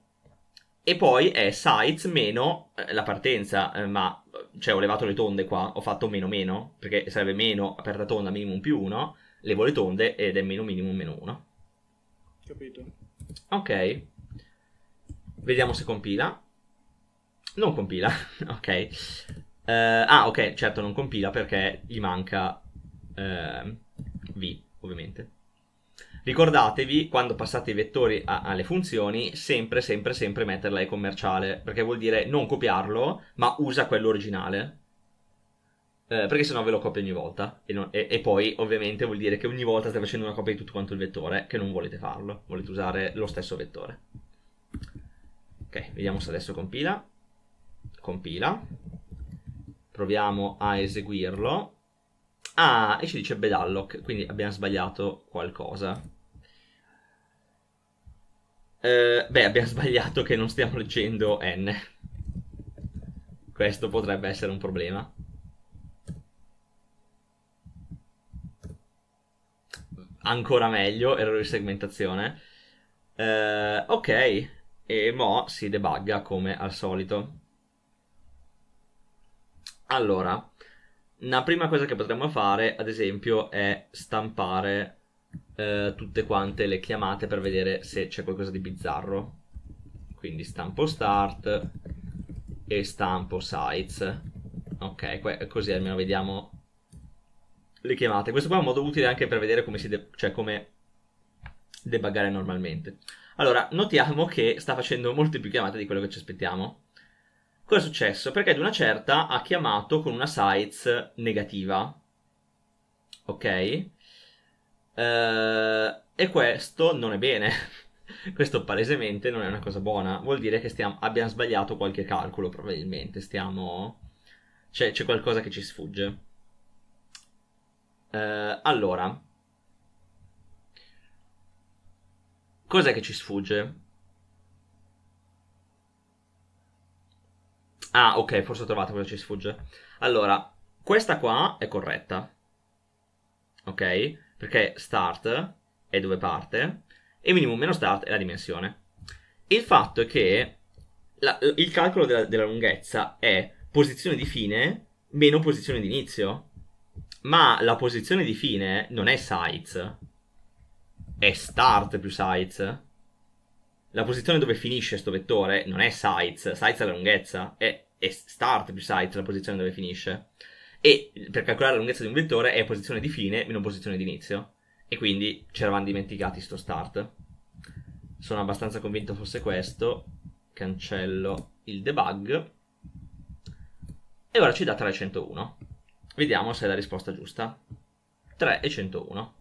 e poi è sites meno eh, la partenza, eh, ma cioè ho levato le tonde qua, ho fatto meno meno, perché sarebbe meno aperta tonda minimum più 1, levo le tonde ed è meno minimum meno 1. Capito. Ok. Vediamo se compila. Non compila, ok. Uh, ah, ok, certo, non compila perché gli manca uh, V, ovviamente. Ricordatevi, quando passate i vettori a- alle funzioni, sempre, sempre, sempre metterla ai commerciale, perché vuol dire non copiarlo, ma usa quello originale. Uh, perché sennò ve lo copio ogni volta. E, non, e, e, poi, ovviamente, vuol dire che ogni volta state facendo una copia di tutto quanto il vettore, che non volete farlo, volete usare lo stesso vettore. Ok, vediamo se adesso compila. Compila. Proviamo a eseguirlo. Ah, e ci dice Bedalloc, quindi abbiamo sbagliato qualcosa. Eh, beh, abbiamo sbagliato che non stiamo leggendo N. Questo potrebbe essere un problema. Ancora meglio, errore di segmentazione. Eh, ok, e mo si debugga come al solito. Allora, una prima cosa che potremmo fare, ad esempio, è stampare eh, tutte quante le chiamate per vedere se c'è qualcosa di bizzarro. Quindi stampo start e stampo sites. Ok, così almeno vediamo le chiamate. Questo qua è un modo utile anche per vedere come si de- cioè come debuggare normalmente. Allora, notiamo che sta facendo molte più chiamate di quello che ci aspettiamo. Cosa è successo? Perché ad una certa ha chiamato con una size negativa. Ok? Uh, e questo non è bene. questo palesemente non è una cosa buona. Vuol dire che stiamo, abbiamo sbagliato qualche calcolo, probabilmente. Stiamo. C'è, c'è qualcosa che ci sfugge. Uh, allora. Cos'è che ci sfugge? Ah, ok, forse ho trovato cosa ci sfugge. Allora, questa qua è corretta. Ok? Perché start è dove parte e minimum meno start è la dimensione. Il fatto è che la, il calcolo della, della lunghezza è posizione di fine meno posizione di inizio. Ma la posizione di fine non è size, è start più size la posizione dove finisce questo vettore non è size, size è la lunghezza, è, è start più size la posizione dove finisce. E per calcolare la lunghezza di un vettore è posizione di fine meno posizione di inizio. E quindi ci eravamo dimenticati sto start. Sono abbastanza convinto fosse questo. Cancello il debug. E ora ci dà 301. Vediamo se è la risposta giusta. 3 e 101.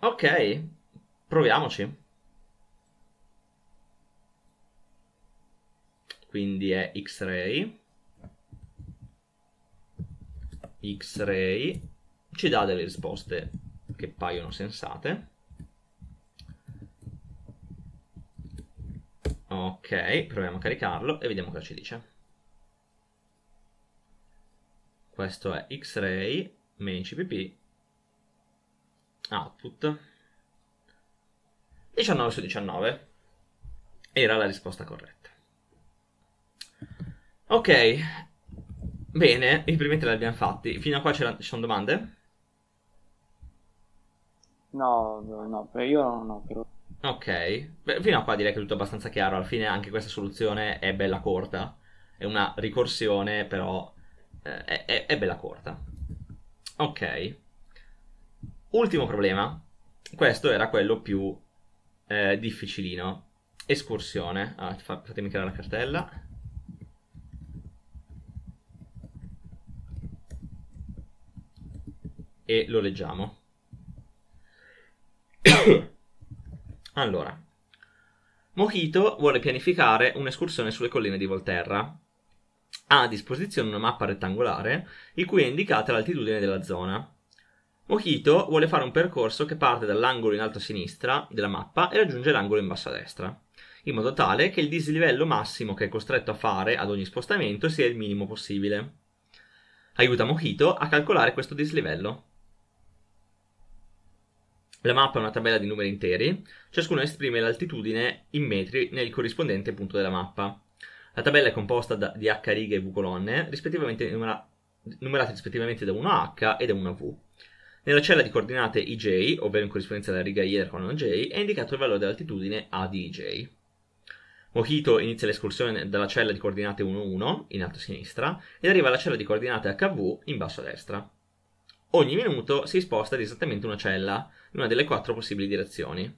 Ok, proviamoci. quindi è X-ray, X-ray, ci dà delle risposte che paiono sensate. Ok, proviamo a caricarlo e vediamo cosa ci dice. Questo è X-ray, main CPP, output. 19 su 19 era la risposta corretta. Ok, bene, i primi tre li abbiamo fatti. Fino a qua ci sono domande? No, no, io non ho. Però... Ok, Beh, fino a qua direi che è tutto abbastanza chiaro. Alla fine anche questa soluzione è bella corta. È una ricorsione, però eh, è, è bella corta. Ok. Ultimo problema. Questo era quello più eh, difficilino. Escursione. Ah, fatemi creare la cartella. e lo leggiamo. allora, Mojito vuole pianificare un'escursione sulle colline di Volterra. Ha a disposizione una mappa rettangolare, in cui è indicata l'altitudine della zona. Mojito vuole fare un percorso che parte dall'angolo in alto a sinistra della mappa e raggiunge l'angolo in basso a destra, in modo tale che il dislivello massimo che è costretto a fare ad ogni spostamento sia il minimo possibile. Aiuta Mojito a calcolare questo dislivello. La mappa è una tabella di numeri interi, ciascuno esprime l'altitudine in metri nel corrispondente punto della mappa. La tabella è composta da, di H righe e V colonne, rispettivamente numera, numerate rispettivamente da 1H e da 1V. Nella cella di coordinate IJ, ovvero in corrispondenza alla riga I della colonna J, è indicato il valore dell'altitudine A di IJ. Mojito inizia l'escursione dalla cella di coordinate 1,1 in alto a sinistra, ed arriva alla cella di coordinate HV, in basso a destra ogni minuto si sposta di esattamente una cella in una delle quattro possibili direzioni.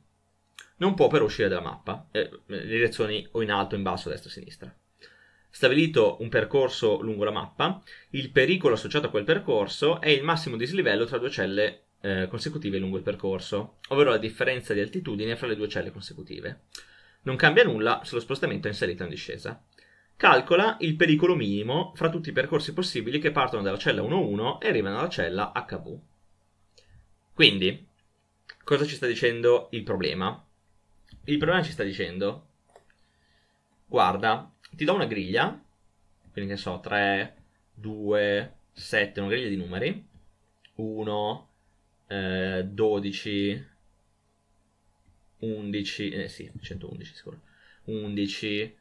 Non può però uscire dalla mappa, eh, direzioni o in alto, in basso, destra, o sinistra. Stabilito un percorso lungo la mappa, il pericolo associato a quel percorso è il massimo dislivello tra due celle eh, consecutive lungo il percorso, ovvero la differenza di altitudine fra le due celle consecutive. Non cambia nulla se lo spostamento è in salita o in discesa calcola il pericolo minimo fra tutti i percorsi possibili che partono dalla cella 1-1 e arrivano alla cella HV. Quindi, cosa ci sta dicendo il problema? Il problema ci sta dicendo, guarda, ti do una griglia, quindi che so, 3, 2, 7, una griglia di numeri, 1, eh, 12, 11, eh sì, 111 sicuro, 11,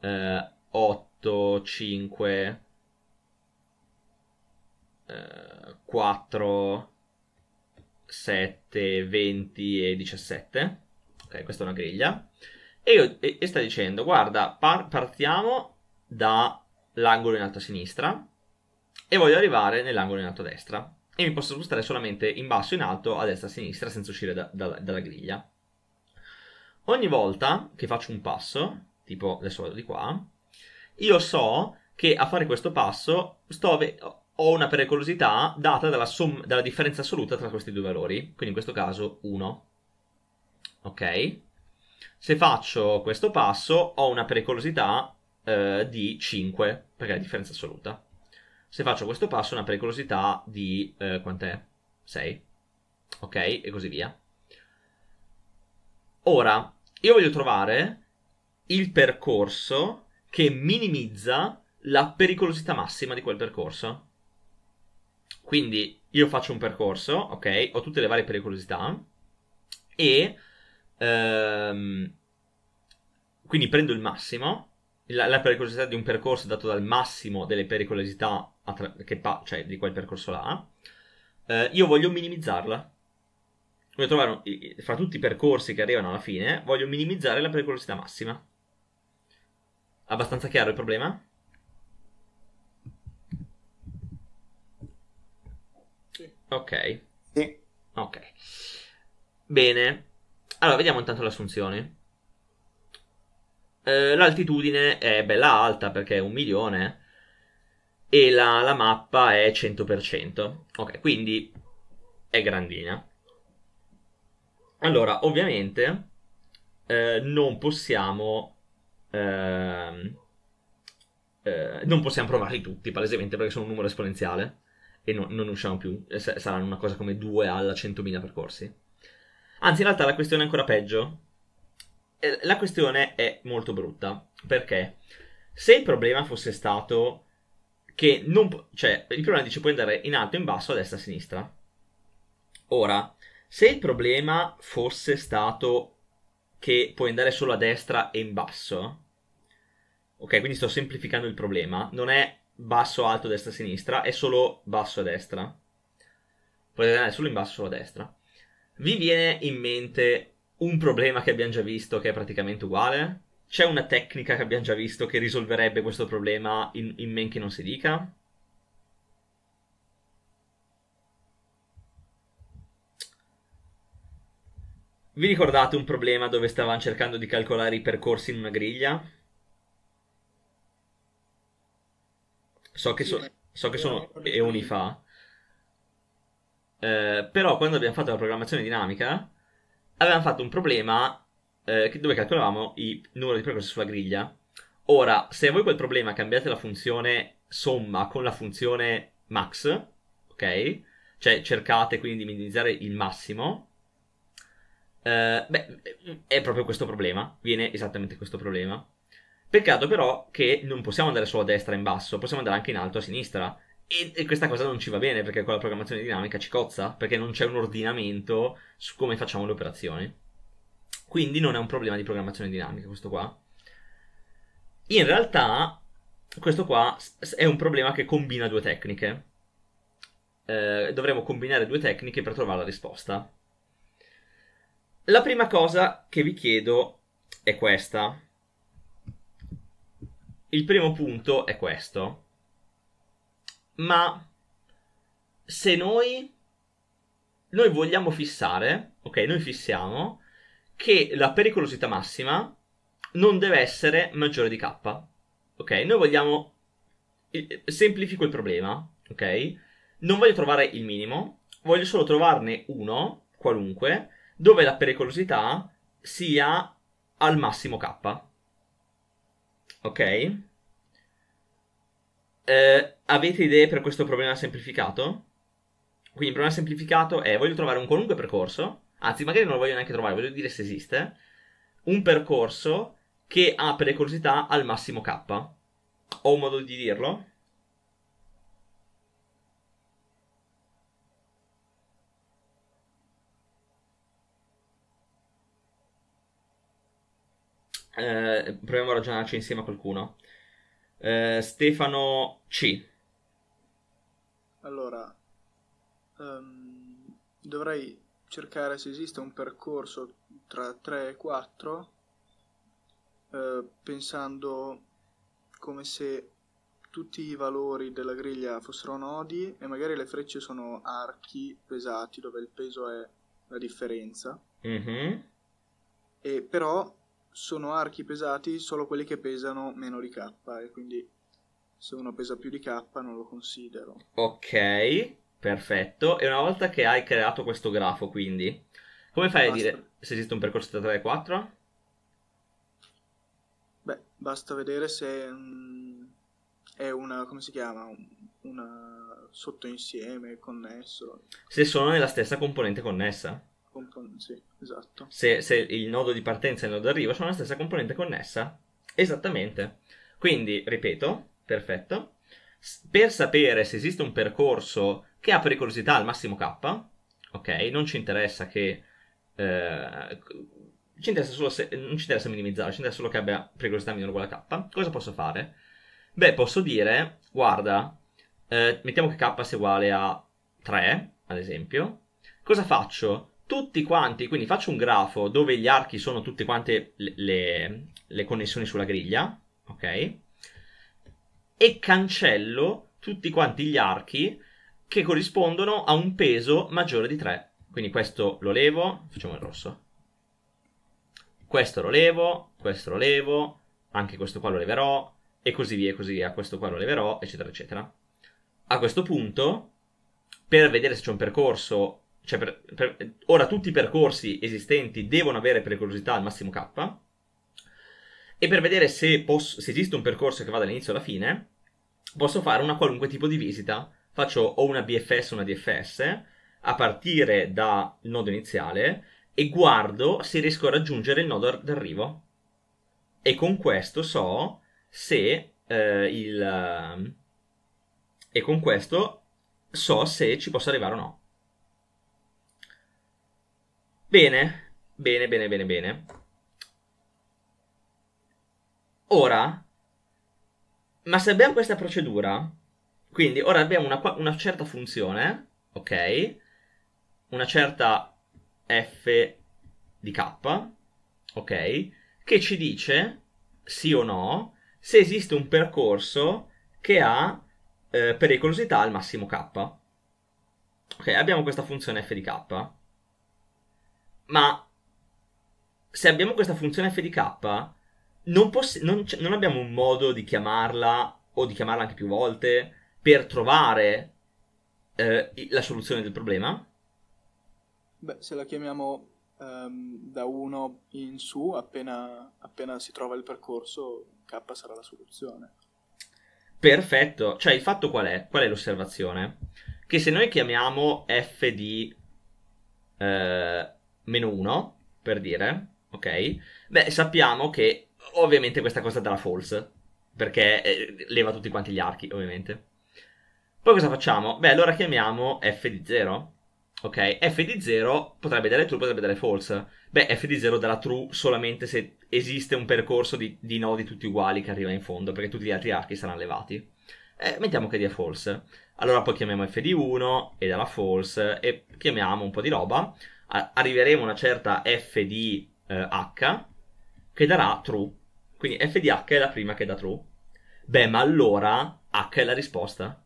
eh, 8, 5, eh, 4, 7, 20 e 17. Ok, questa è una griglia. E, io, e, e sta dicendo, guarda, par- partiamo dall'angolo in alto a sinistra e voglio arrivare nell'angolo in alto a destra. E mi posso spostare solamente in basso, in alto, a destra, a sinistra, senza uscire da, da, dalla griglia. Ogni volta che faccio un passo, tipo adesso vado di qua, io so che a fare questo passo ve- ho una pericolosità data dalla, som- dalla differenza assoluta tra questi due valori, quindi in questo caso 1. Ok? Se faccio questo passo ho una pericolosità eh, di 5, perché è la differenza assoluta. Se faccio questo passo ho una pericolosità di... Eh, quant'è? 6. Ok? E così via. Ora, io voglio trovare il percorso che minimizza la pericolosità massima di quel percorso. Quindi io faccio un percorso, ok? Ho tutte le varie pericolosità e ehm, quindi prendo il massimo, la, la, pericolosità di un percorso è dato dal massimo delle pericolosità tra- che pa- cioè di quel percorso là. Eh, io voglio minimizzarla. Voglio trovare, un, fra tutti i percorsi che arrivano alla fine, voglio minimizzare la pericolosità massima. Abbastanza chiaro il problema? Sì. Ok. Sì. Ok. Bene. Allora, vediamo intanto le assunzioni. Eh, l'altitudine è bella alta perché è un milione e la, la mappa è 100%. Ok, quindi è grandina. Allora, ovviamente eh, non possiamo eh, eh, non possiamo provarli tutti, palesemente, perché sono un numero esponenziale e no, non usciamo più. Eh, S- saranno una cosa come 2 alla 100.000 percorsi. Anzi, in realtà la questione è ancora peggio. Eh, la questione è molto brutta, perché se il problema fosse stato che non... Po- cioè, il problema dice puoi andare in alto, in basso, a destra, a sinistra. Ora, se il problema fosse stato che puoi andare solo a destra e in basso, Ok, quindi sto semplificando il problema. Non è basso, alto, destra, sinistra, è solo basso a destra. Potete andare solo in basso, solo a destra. Vi viene in mente un problema che abbiamo già visto che è praticamente uguale? C'è una tecnica che abbiamo già visto che risolverebbe questo problema in, in men che non si dica? Vi ricordate un problema dove stavamo cercando di calcolare i percorsi in una griglia? So che, so, so che sono eoni fa. Eh, però quando abbiamo fatto la programmazione dinamica avevamo fatto un problema eh, dove calcolavamo il numero di percorsi sulla griglia. Ora, se voi quel problema cambiate la funzione somma con la funzione max, ok? Cioè cercate quindi di minimizzare il massimo, eh, beh, è proprio questo problema, viene esattamente questo problema. Peccato però che non possiamo andare solo a destra e in basso, possiamo andare anche in alto a sinistra. E, e, questa cosa non ci va bene perché con la programmazione dinamica ci cozza, perché non c'è un ordinamento su come facciamo le operazioni. Quindi non è un problema di programmazione dinamica questo qua. In realtà questo qua è un problema che combina due tecniche. Eh, dovremmo combinare due tecniche per trovare la risposta. La prima cosa che vi chiedo è questa il primo punto è questo. Ma se noi, noi vogliamo fissare, ok, noi fissiamo che la pericolosità massima non deve essere maggiore di k. Ok, noi vogliamo eh, semplifico il problema, ok? Non voglio trovare il minimo, voglio solo trovarne uno qualunque dove la pericolosità sia al massimo k. Ok. Eh, avete idee per questo problema semplificato? Quindi il problema semplificato è voglio trovare un qualunque percorso, anzi magari non lo voglio neanche trovare, voglio dire se esiste, un percorso che ha pericolosità al massimo k. Ho un modo di dirlo? eh, proviamo a ragionarci insieme a qualcuno. Eh, Stefano C. Allora, um, dovrei cercare se esiste un percorso tra 3 e 4, eh, pensando come se tutti i valori della griglia fossero nodi e magari le frecce sono archi pesati dove il peso è la differenza. Mm-hmm. E però sono archi pesati solo quelli che pesano meno di K e quindi se uno pesa più di K non lo considero. Ok, perfetto. E una volta che hai creato questo grafo, quindi, come fai basta. a dire se esiste un percorso tra 3 e 4? Beh, basta vedere se mh, mm, è una, come si chiama, una sottoinsieme connesso. Se sono nella stessa componente connessa componente, sì, esatto. Se, se, il nodo di partenza e il nodo d'arrivo sono la stessa componente connessa. Esattamente. Quindi, ripeto, perfetto. S- per sapere se esiste un percorso che ha pericolosità al massimo K, ok? Non ci interessa che... Eh, ci interessa solo se, non ci interessa minimizzare, ci interessa solo che abbia pericolosità minore o uguale a K. Cosa posso fare? Beh, posso dire, guarda, eh, mettiamo che K sia uguale a 3, ad esempio. Cosa faccio? tutti quanti, quindi faccio un grafo dove gli archi sono tutte quante le, le, le connessioni sulla griglia, ok? E cancello tutti quanti gli archi che corrispondono a un peso maggiore di 3. Quindi questo lo levo, facciamo il rosso. Questo lo levo, questo lo levo, anche questo qua lo leverò, e così via, e così via. Questo qua lo leverò, eccetera, eccetera. A questo punto, per vedere se c'è un percorso cioè per, per, ora tutti i percorsi esistenti devono avere pericolosità al massimo K. E per vedere se, posso, se esiste un percorso che va dall'inizio alla fine, posso fare una qualunque tipo di visita. Faccio o una BFS o una DFS a partire dal nodo iniziale e guardo se riesco a raggiungere il nodo d'arrivo. E con questo so se eh, il. Ehm, e con questo so se ci posso arrivare o no. Bene, bene, bene, bene, bene. Ora, ma se abbiamo questa procedura, quindi ora abbiamo una, una certa funzione, ok? Una certa f di k, ok? Che ci dice, sì o no, se esiste un percorso che ha eh, pericolosità al massimo k. Ok, abbiamo questa funzione f di k ma se abbiamo questa funzione fdk, non, poss- non, c- non abbiamo un modo di chiamarla o di chiamarla anche più volte per trovare eh, la soluzione del problema? Beh, se la chiamiamo um, da 1 in su, appena, appena si trova il percorso, K sarà la soluzione. Perfetto, cioè il fatto qual è? Qual è l'osservazione? Che se noi chiamiamo f di eh, meno 1, per dire, ok? Beh, sappiamo che ovviamente questa cosa darà false, perché eh, leva tutti quanti gli archi, ovviamente. Poi cosa facciamo? Beh, allora chiamiamo f di 0, ok? f di 0 potrebbe dare true, potrebbe dare false. Beh, f di 0 darà true solamente se esiste un percorso di, di nodi tutti uguali che arriva in fondo, perché tutti gli altri archi saranno levati. Eh, mettiamo che dia false. Allora poi chiamiamo f di 1 e darà false e chiamiamo un po' di roba arriveremo a una certa f di eh, h che darà true. Quindi f di h è la prima che dà true. Beh, ma allora h è la risposta.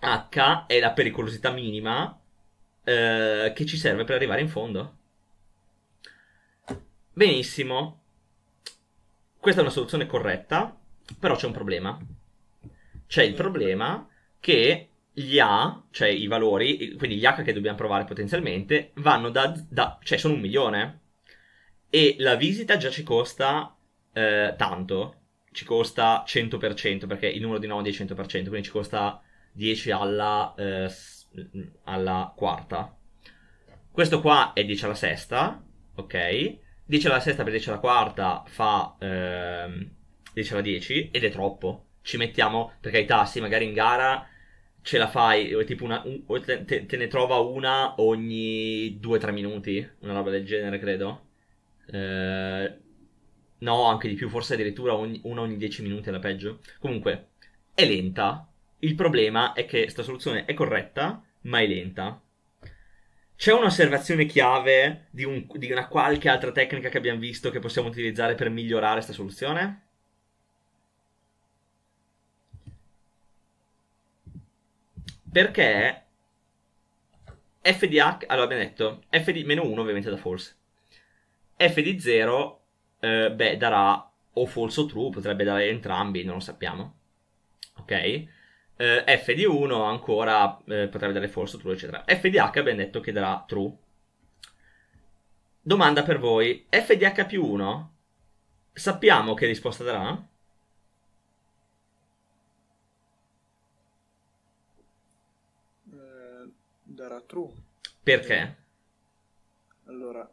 h è la pericolosità minima eh, che ci serve per arrivare in fondo. Benissimo. Questa è una soluzione corretta, però c'è un problema. C'è il problema che gli A, cioè i valori, quindi gli H che dobbiamo provare potenzialmente, vanno da, da cioè sono un milione. E la visita già ci costa eh, tanto, ci costa 100% perché il numero di nodi è 100%, quindi ci costa 10 alla, eh, alla quarta. Questo qua è 10 alla sesta, ok? 10 alla sesta per 10 alla quarta fa eh, 10 alla 10 ed è troppo. Ci mettiamo, perché carità, tassi magari in gara ce la fai, tipo una, un, te, te, ne trova una ogni 2-3 minuti, una roba del genere, credo. Eh, no, anche di più, forse addirittura ogni, una ogni 10 minuti è la peggio. Comunque, è lenta. Il problema è che sta soluzione è corretta, ma è lenta. C'è un'osservazione chiave di, un, di una qualche altra tecnica che abbiamo visto che possiamo utilizzare per migliorare questa soluzione? Perché f di h allora abbiamo detto, f di meno 1 ovviamente da false. f di 0 eh, beh, darà o false o true, potrebbe dare entrambi, non lo sappiamo. Ok? Eh, di 1 ancora eh, potrebbe dare false o true, eccetera. f di h abbiamo detto che darà true. Domanda per voi, f di h più 1 sappiamo che risposta darà? darà true. Perché? Allora,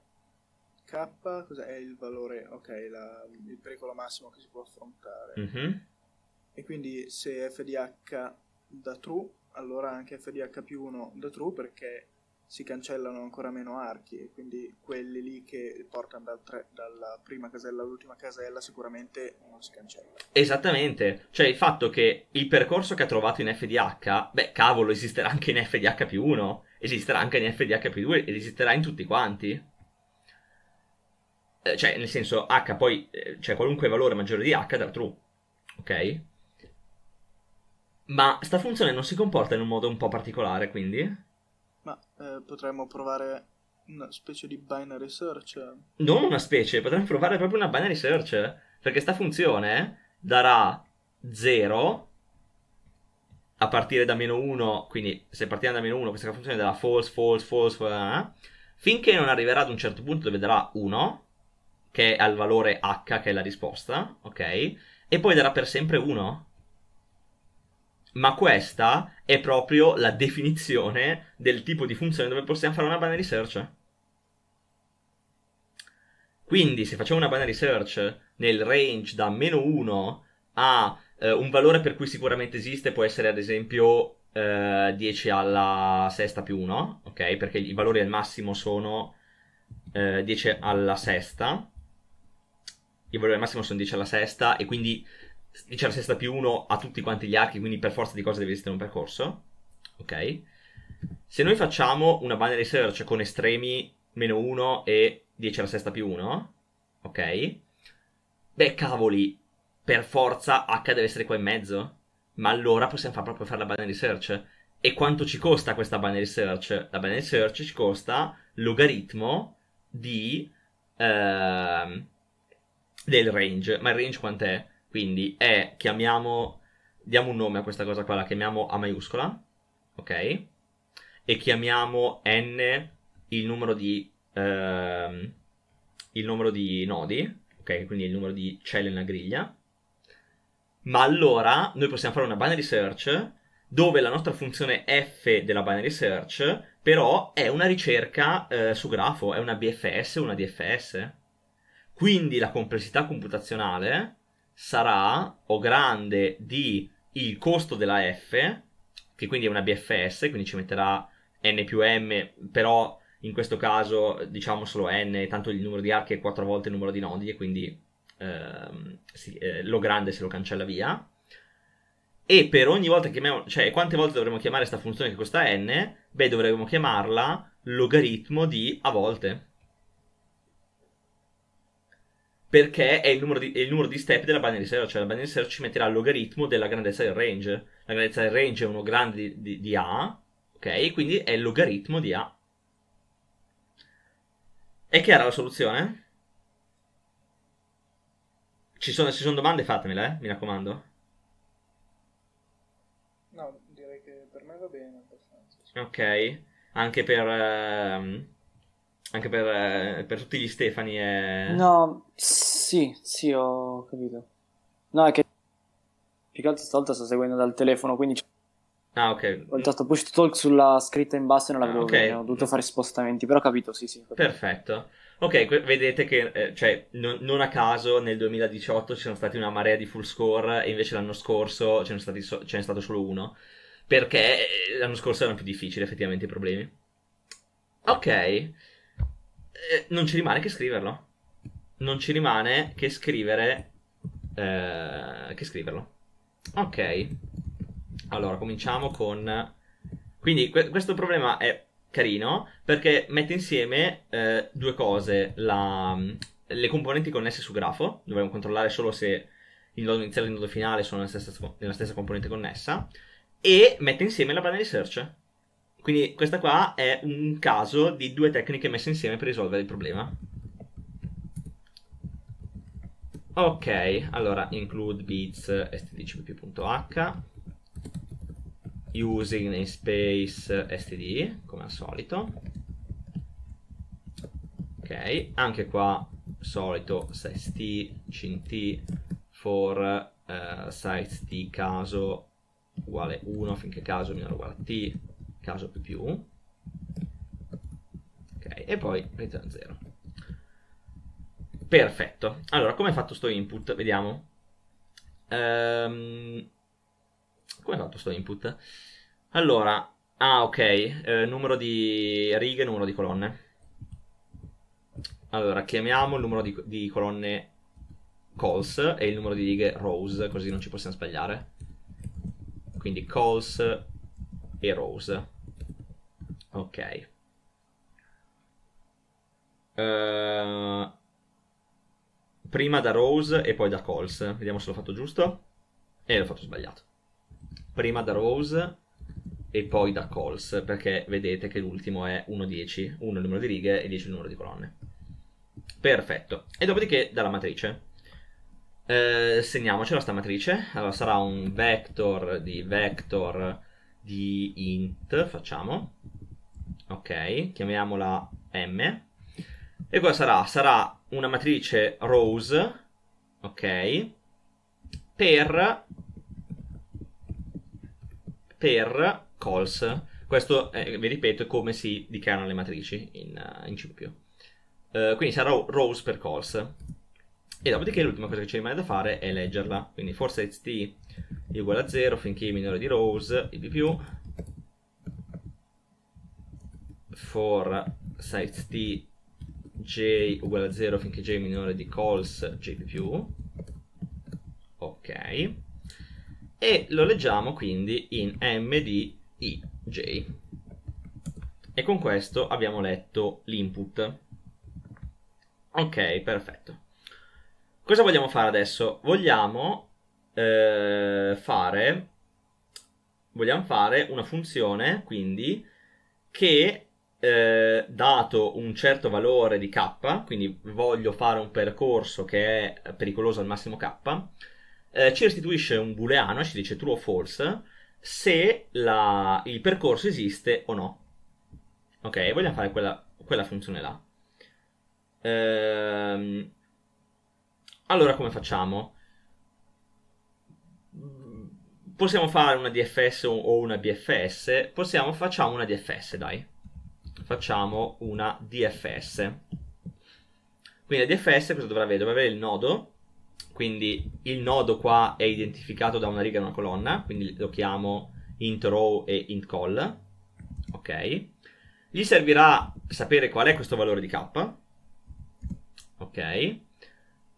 K cos'è? il valore, ok, la, il pericolo massimo che si può affrontare. Mm-hmm. E quindi se FDH da true, allora anche FDH più 1 da true perché si cancellano ancora meno archi e quindi quelli lì che portano dal tre, dalla prima casella all'ultima casella sicuramente non si cancella. Esattamente, cioè il fatto che il percorso che ha trovato in FDH, beh cavolo, esisterà anche in FDH più 1, esisterà anche in FDH più 2 ed esisterà in tutti quanti. Eh, cioè, nel senso, H poi, c'è eh, cioè qualunque valore maggiore di H darà true, ok? Ma sta funzione non si comporta in un modo un po' particolare, quindi... Ma eh, potremmo provare una specie di binary search? Non una specie, potremmo provare proprio una binary search. Perché sta funzione darà 0 a partire da meno 1, quindi se partiamo da meno 1 questa funzione darà false, false, false, false eh, finché non arriverà ad un certo punto dove darà 1, che è al valore h che è la risposta, ok? E poi darà per sempre 1 ma questa è proprio la definizione del tipo di funzione dove possiamo fare una binary search. Quindi se facciamo una binary search nel range da meno 1 a eh, un valore per cui sicuramente esiste, può essere ad esempio eh, 10 alla sesta più 1, ok? Perché i valori al massimo sono eh, 10 alla sesta, i valori al massimo sono 10 alla sesta e quindi diciamo se sta più 1 a tutti quanti gli archi, quindi per forza di cose deve esistere un percorso. Ok? Se noi facciamo una binary search con estremi meno 1 e 10 alla sesta più 1, ok? Beh, cavoli, per forza H deve essere qua in mezzo. Ma allora possiamo far proprio fare la binary search. E quanto ci costa questa binary search? La binary search ci costa logaritmo di, uh, del range. Ma il range quant'è? Quindi è, chiamiamo, diamo un nome a questa cosa qua, la chiamiamo A maiuscola, ok? E chiamiamo N il numero di, ehm, il numero di nodi, ok? Quindi il numero di celle nella griglia. Ma allora noi possiamo fare una binary search dove la nostra funzione f della binary search però è una ricerca eh, su grafo, è una BFS, una DFS. Quindi la complessità computazionale sarà o grande di il costo della F, che quindi è una BFS, quindi ci metterà n più m, però in questo caso diciamo solo n, tanto il numero di archi è 4 volte il numero di nodi e quindi ehm, sì, eh, lo grande se lo cancella via. E per ogni volta che chiamiamo, cioè quante volte dovremmo chiamare questa funzione che costa n? Beh, dovremmo chiamarla logaritmo di a volte perché è il, numero di, il numero di step della binary search, cioè la binary search ci metterà il logaritmo della grandezza del range. La grandezza del range è uno grande di, di, di A, ok? Quindi è il logaritmo di A. È chiara la soluzione? Ci sono, se ci sono domande fatemele, eh? mi raccomando. No, direi che per me va bene abbastanza. Ok, anche per... Ehm anche per, eh, per tutti gli Stefani è... No, sì, sì, ho capito. No, è che più che altro stavolta sto seguendo dal telefono, quindi... Ah, ok. Ho il tasto push to talk sulla scritta in basso e non l'avevo ah, okay. ho dovuto fare spostamenti, però ho capito, sì, sì. Capito. Perfetto. Ok, vedete che, eh, cioè, non, non, a caso nel 2018 ci sono stati una marea di full score e invece l'anno scorso ce n'è, so- ce n'è stato solo uno, perché eh, l'anno scorso erano più difficili effettivamente i problemi. Ok, eh, non ci rimane che scriverlo. Non ci rimane che scrivere. Eh, che scriverlo. Ok. Allora, cominciamo con. Quindi, que- questo problema è carino perché mette insieme eh, due cose: la, le componenti connesse su grafo. Dovremmo controllare solo se il nodo iniziale e il nodo finale sono nella stessa, nella stessa componente connessa. E mette insieme la di search quindi questa qua è un caso di due tecniche messe insieme per risolvere il problema. Ok, allora include bits stdcpp.h using namespace std come al solito. Ok, anche qua solito st cint for uh, size t caso uguale 1 finché caso minore uguale a t caso più ok e poi return 0 perfetto allora come è fatto sto input vediamo ehm, come è fatto sto input allora ah ok eh, numero di righe numero di colonne allora chiamiamo il numero di, di colonne calls e il numero di righe rows così non ci possiamo sbagliare quindi calls e rows Ok. Uh, prima da Rose e poi da Coles. Vediamo se l'ho fatto giusto. E eh, l'ho fatto sbagliato. Prima da Rose e poi da Coles, perché vedete che l'ultimo è 1-10, 1 il numero di righe e 10 il numero di colonne. Perfetto. E dopodiché dalla matrice. Eh, segniamocela sta matrice. Allora sarà un vector di vector di int, facciamo ok, chiamiamola M. E cosa sarà? Sarà una matrice rows, ok, per, per calls. Questo, eh, vi ripeto, è come si dichiarano le matrici in, eh, in C++. Uh, quindi sarà rows per calls. E dopodiché l'ultima cosa che ci rimane da fare è leggerla. Quindi forse ht uguale a 0 finché è minore di rows, di più, for size t j uguale a 0 finché j è minore di calls j più ok e lo leggiamo quindi in m di i j e con questo abbiamo letto l'input ok perfetto cosa vogliamo fare adesso vogliamo eh, fare vogliamo fare una funzione quindi che eh, dato un certo valore di K, quindi voglio fare un percorso che è pericoloso al massimo K, eh, ci restituisce un booleano ci dice true o false se la, il percorso esiste o no. Ok, vogliamo fare quella, quella funzione là. Ehm, allora come facciamo? Possiamo fare una DFS o una BFS? Possiamo, facciamo una DFS, dai facciamo una DFS. Quindi la DFS cosa dovrà avere? Dovrà avere il nodo, quindi il nodo qua è identificato da una riga e una colonna, quindi lo chiamo int row e int call, ok? Gli servirà sapere qual è questo valore di k, ok?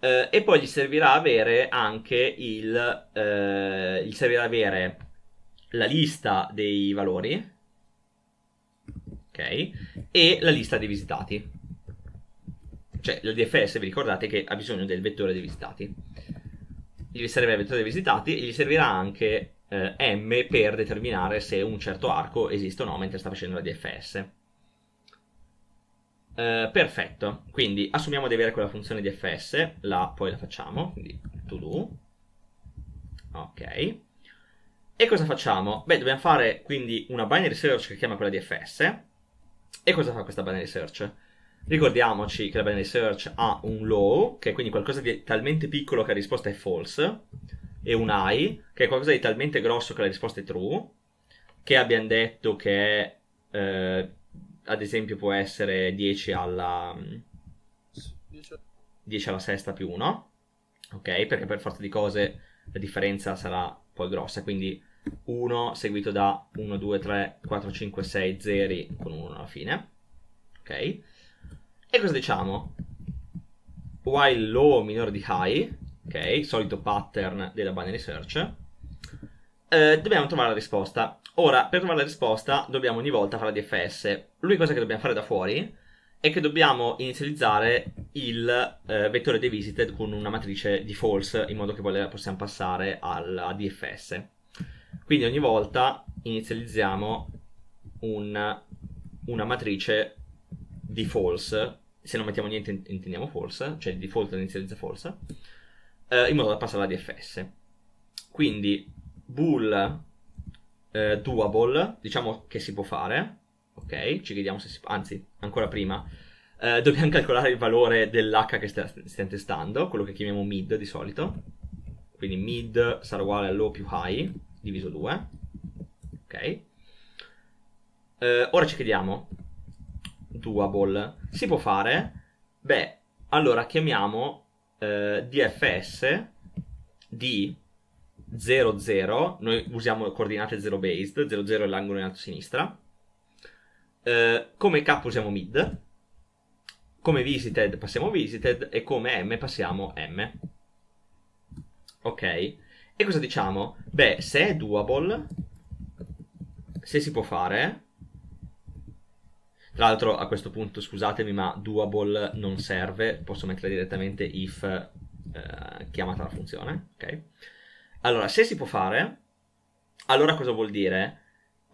Uh, e poi gli servirà avere anche il, uh, gli servirà avere la lista dei valori e la lista dei visitati. Cioè, la DFS vi ricordate che ha bisogno del vettore dei visitati. Gli serve il vettore dei visitati e gli servirà anche eh, M per determinare se un certo arco esiste o no mentre sta facendo la DFS. Eh, perfetto, quindi assumiamo di avere quella funzione DFS, la, poi la facciamo, quindi to do, ok, e cosa facciamo? Beh, dobbiamo fare quindi una binary search che chiama quella DFS e cosa fa questa binary search? Ricordiamoci che la binary search ha un low, che è quindi qualcosa di talmente piccolo che la risposta è false, e un high, che è qualcosa di talmente grosso che la risposta è true, che abbiamo detto che eh, ad esempio può essere 10 alla 10 alla sesta più 1, ok? Perché per forza di cose la differenza sarà poi grossa, quindi 1 seguito da 1, 2, 3, 4, 5, 6, 0 con 1 alla fine. Ok? E cosa diciamo? While low minore di high, ok? Solito pattern della binary search. Eh, dobbiamo trovare la risposta. Ora, per trovare la risposta dobbiamo ogni volta fare la DFS. L'unica cosa che dobbiamo fare da fuori è che dobbiamo inizializzare il eh, vettore de visited con una matrice di false in modo che poi possiamo passare alla DFS. Quindi ogni volta inizializziamo un, una matrice di false, se non mettiamo niente intendiamo false, cioè di default inizializza false, eh, in modo da passare alla DFS. Quindi bool eh, doable, diciamo che si può fare, ok? Ci chiediamo se si può, anzi, ancora prima, eh, dobbiamo calcolare il valore dell'h che sta, sta intestando, quello che chiamiamo mid di solito, quindi mid sarà uguale a low più high, diviso 2. Ok. Eh, ora ci chiediamo, doable, si può fare? Beh, allora chiamiamo eh, dfs di 00. noi usiamo coordinate 0 based, 00 è l'angolo in alto a sinistra. Eh, come k usiamo mid, come visited passiamo visited e come m passiamo m. Ok. E cosa diciamo? Beh, se è doable, se si può fare... Tra l'altro a questo punto scusatemi ma doable non serve, posso mettere direttamente if eh, chiamata la funzione, ok? Allora, se si può fare, allora cosa vuol dire?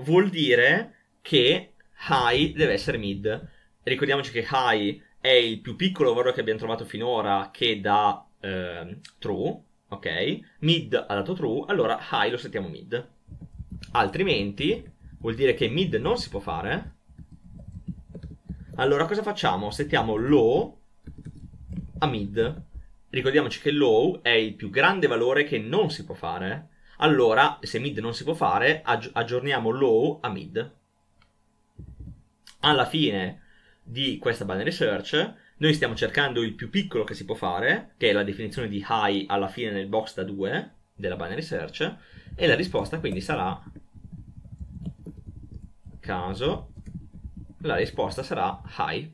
Vuol dire che high deve essere mid. Ricordiamoci che high è il più piccolo valore che abbiamo trovato finora che dà eh, true, ok? Mid ha dato true, allora high lo settiamo mid. Altrimenti vuol dire che mid non si può fare. Allora cosa facciamo? Settiamo low a mid. Ricordiamoci che low è il più grande valore che non si può fare. Allora, se mid non si può fare, aggi- aggiorniamo low a mid. Alla fine di questa binary search noi stiamo cercando il più piccolo che si può fare, che è la definizione di high alla fine nel box da 2 della binary search, e la risposta quindi sarà caso, la risposta sarà high.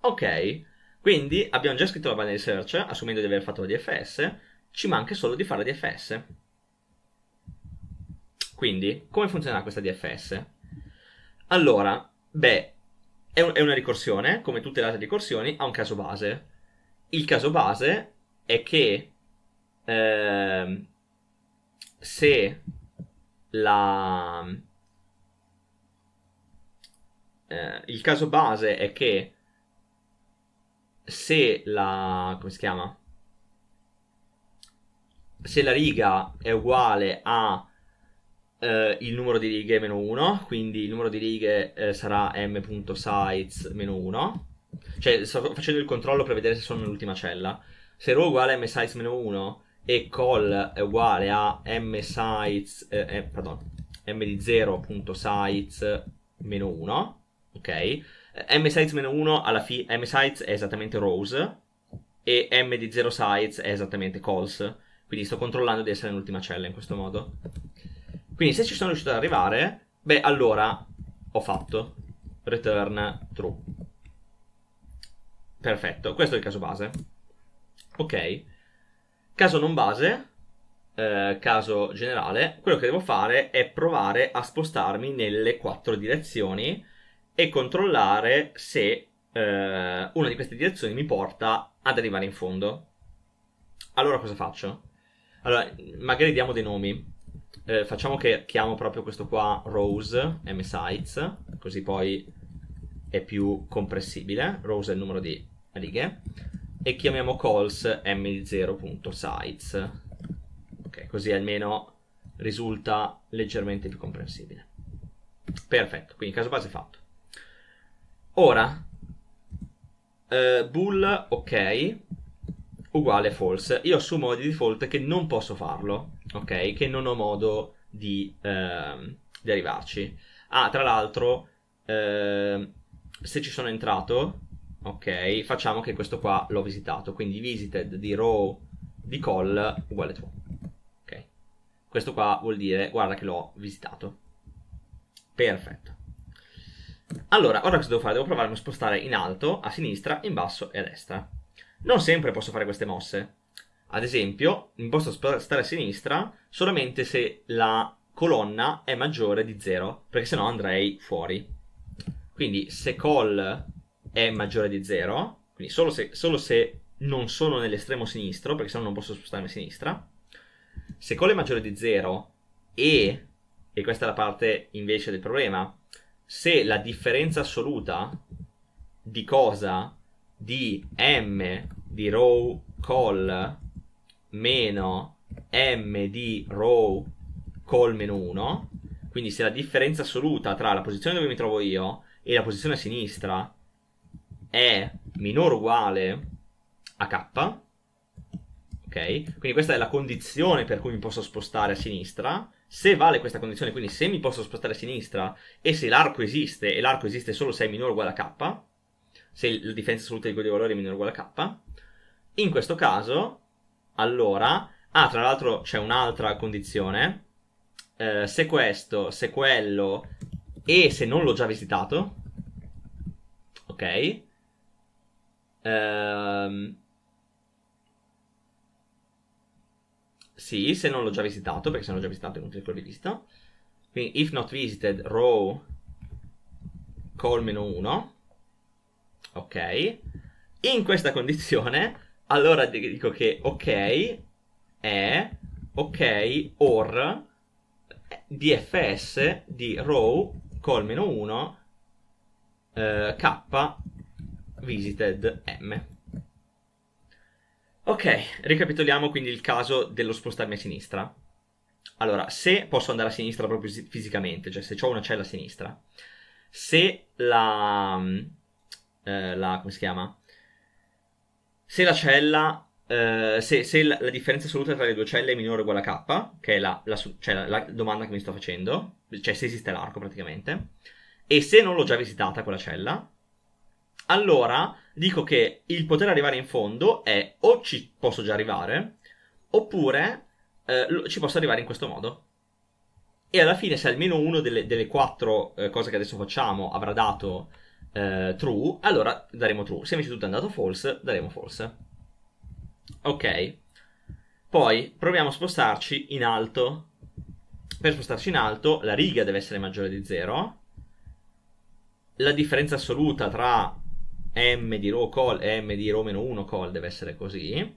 Ok, quindi abbiamo già scritto la binary search, assumendo di aver fatto la DFS, ci manca solo di fare la DFS. Quindi, come funzionerà questa DFS? Allora, beh, è, un, è una ricorsione, come tutte le altre ricorsioni, ha un caso base. Il caso base è che eh, se la... Eh, il caso base è che se la... come si chiama? Se la riga è uguale a eh, il numero di righe meno 1, quindi il numero di righe eh, sarà m.size meno 1. Cioè, sto facendo il controllo per vedere se sono nell'ultima cella. Se row uguale a msize meno 1 e call è uguale a msize, eh, eh, pardon, m di 0.size meno 1, ok? Eh, msize meno 1 alla fine, msize è esattamente rows e m di 0 size è esattamente calls. Quindi sto controllando di essere nell'ultima cella in questo modo. Quindi se ci sono riuscito ad arrivare, beh, allora ho fatto return true. Perfetto, questo è il caso base. Ok. Caso non base, eh, caso generale, quello che devo fare è provare a spostarmi nelle quattro direzioni e controllare se eh, una di queste direzioni mi porta ad arrivare in fondo. Allora cosa faccio? Allora, magari diamo dei nomi eh, facciamo che chiamo proprio questo qua Rose MSites, così poi è più comprensibile. Rose è il numero di righe. E chiamiamo calls m0.sites. Ok, così almeno risulta leggermente più comprensibile. Perfetto, quindi caso base fatto. Ora, eh, bool ok uguale false. Io assumo di default che non posso farlo ok? Che non ho modo di, eh, di arrivarci. Ah, tra l'altro, eh, se ci sono entrato, ok, facciamo che questo qua l'ho visitato, quindi visited di row di call uguale true. Ok. Questo qua vuol dire guarda che l'ho visitato. Perfetto. Allora, ora cosa devo fare? Devo provare a spostare in alto, a sinistra, in basso e a destra. Non sempre posso fare queste mosse, ad esempio, posso stare a sinistra solamente se la colonna è maggiore di 0, perché sennò andrei fuori. Quindi se call è maggiore di 0, quindi solo se, solo se non sono nell'estremo sinistro, perché sennò non posso spostarmi a sinistra. Se call è maggiore di 0 e, e questa è la parte invece del problema, se la differenza assoluta di cosa di m di row call meno m di row col meno 1 quindi se la differenza assoluta tra la posizione dove mi trovo io e la posizione a sinistra è minore o uguale a k ok? Quindi questa è la condizione per cui mi posso spostare a sinistra. Se vale questa condizione, quindi se mi posso spostare a sinistra e se l'arco esiste, e l'arco esiste solo se è minore o uguale a k, se la differenza assoluta di quei due valori è minore o uguale a k, in questo caso allora, ah, tra l'altro c'è un'altra condizione. Eh, se questo, se quello e se non l'ho già visitato. Ok. Ehm... Sì, se non l'ho già visitato, perché se non l'ho già visitato è un che di vista. Quindi, if not visited, row col meno 1. Ok. In questa condizione allora dico che ok è ok or dfs di row col meno 1 eh, k visited m ok ricapitoliamo quindi il caso dello spostarmi a sinistra allora se posso andare a sinistra proprio fisicamente cioè se ho una cella a sinistra se la, mm, eh, la come si chiama se la cella Uh, se, se la, la, differenza assoluta tra le due celle è minore o uguale a k, che è la, la, cioè la, domanda che mi sto facendo, cioè se esiste l'arco praticamente, e se non l'ho già visitata quella cella, allora dico che il poter arrivare in fondo è o ci posso già arrivare, oppure uh, ci posso arrivare in questo modo. E alla fine, se almeno una delle, delle, quattro uh, cose che adesso facciamo avrà dato eh, true, allora daremo true. Se invece tutto è andato false, daremo false. Ok. Poi proviamo a spostarci in alto. Per spostarci in alto, la riga deve essere maggiore di 0. La differenza assoluta tra m di row call e m di row-1 meno call deve essere così.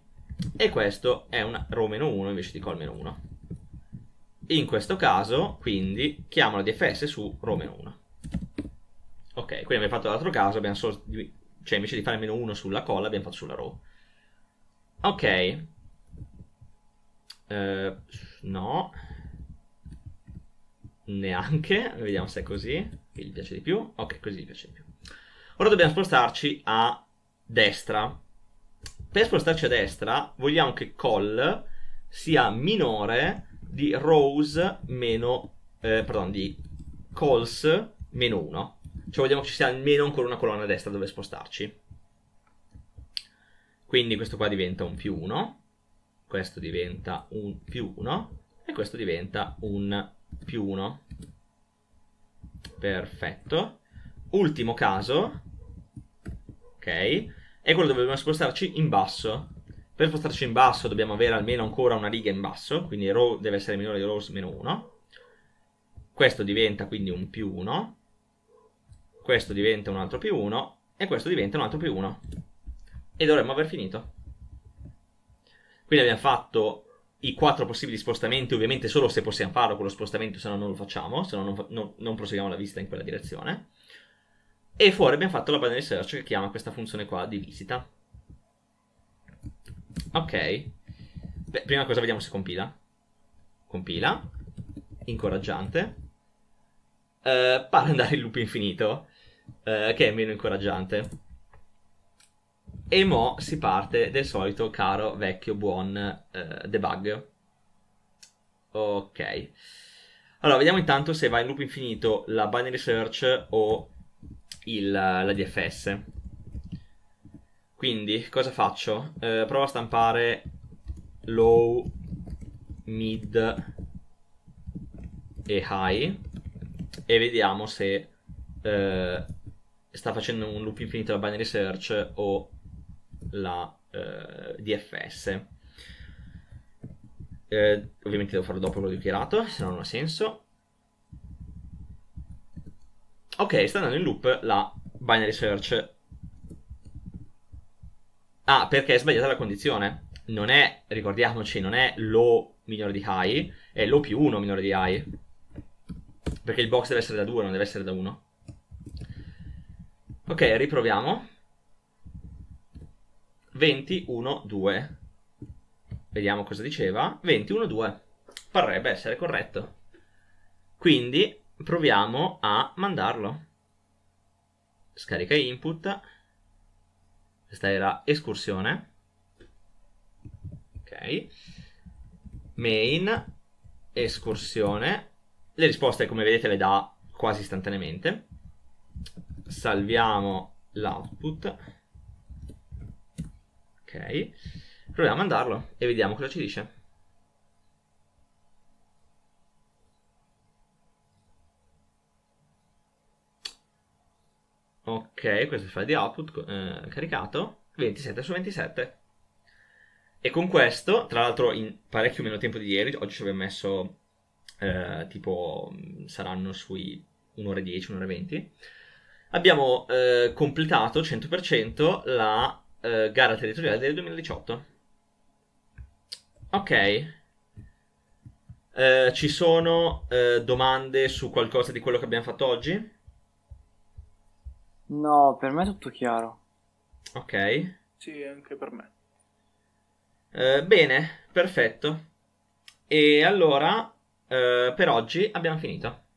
E questo è una row-1 meno invece di call-1. meno In questo caso, quindi, chiamo la dfs su row-1. meno Ok, quindi abbiamo fatto l'altro caso, abbiamo solo, cioè invece di fare meno 1 sulla colla abbiamo fatto sulla row. Ok. Uh, no. Neanche, vediamo se è così, Qui gli piace di più. Ok, così gli piace di più. Ora dobbiamo spostarci a destra. Per spostarci a destra vogliamo che call sia minore di rows meno, eh, pardon, di calls meno 1 cioè vogliamo che ci sia almeno ancora una colonna a destra dove spostarci. Quindi questo qua diventa un più 1, questo diventa un più 1 e questo diventa un più 1. Perfetto. Ultimo caso, ok, è quello dove dobbiamo spostarci in basso. Per spostarci in basso dobbiamo avere almeno ancora una riga in basso, quindi row deve essere minore di rows meno 1. Questo diventa quindi un più 1 questo diventa un altro più 1 e questo diventa un altro più 1 e dovremmo aver finito quindi abbiamo fatto i quattro possibili spostamenti ovviamente solo se possiamo farlo con lo spostamento se no non lo facciamo se no non, non, non proseguiamo la vista in quella direzione e fuori abbiamo fatto la binary search che chiama questa funzione qua di visita ok Beh, prima cosa vediamo se compila compila incoraggiante uh, eh, pare andare in loop infinito eh, che è meno incoraggiante. E mo si parte del solito caro, vecchio, buon eh, debug. Ok. Allora, vediamo intanto se va in loop infinito la binary search o il, la DFS. Quindi, cosa faccio? Eh, provo a stampare low, mid e high e vediamo se eh, sta facendo un loop infinito la binary search o la eh, DFS. Eh, ovviamente devo farlo dopo quello dichiarato, se no non ha senso. Ok, sta andando in loop la binary search. Ah, perché è sbagliata la condizione. Non è, ricordiamoci, non è low minore di high, è low più 1 minore di high. Perché il box deve essere da 2, non deve essere da 1. Ok, riproviamo. 20, 1, 2. Vediamo cosa diceva. 20, 1, 2. Parrebbe essere corretto. Quindi proviamo a mandarlo. Scarica input. Questa era escursione. Ok. Main, escursione. Le risposte, come vedete, le dà quasi istantaneamente salviamo l'output ok proviamo a mandarlo e vediamo cosa ci dice ok questo è il file di output eh, caricato 27 su 27 e con questo tra l'altro in parecchio meno tempo di ieri oggi ci abbiamo messo eh, tipo saranno sui 1 ora 10 1 ora 20 abbiamo eh, completato 100% la eh, gara territoriale del 2018. Ok. Eh, ci sono eh, domande su qualcosa di quello che abbiamo fatto oggi? No, per me è tutto chiaro. Ok. Sì, anche per me. Eh, bene, perfetto. E allora, eh, per oggi abbiamo finito.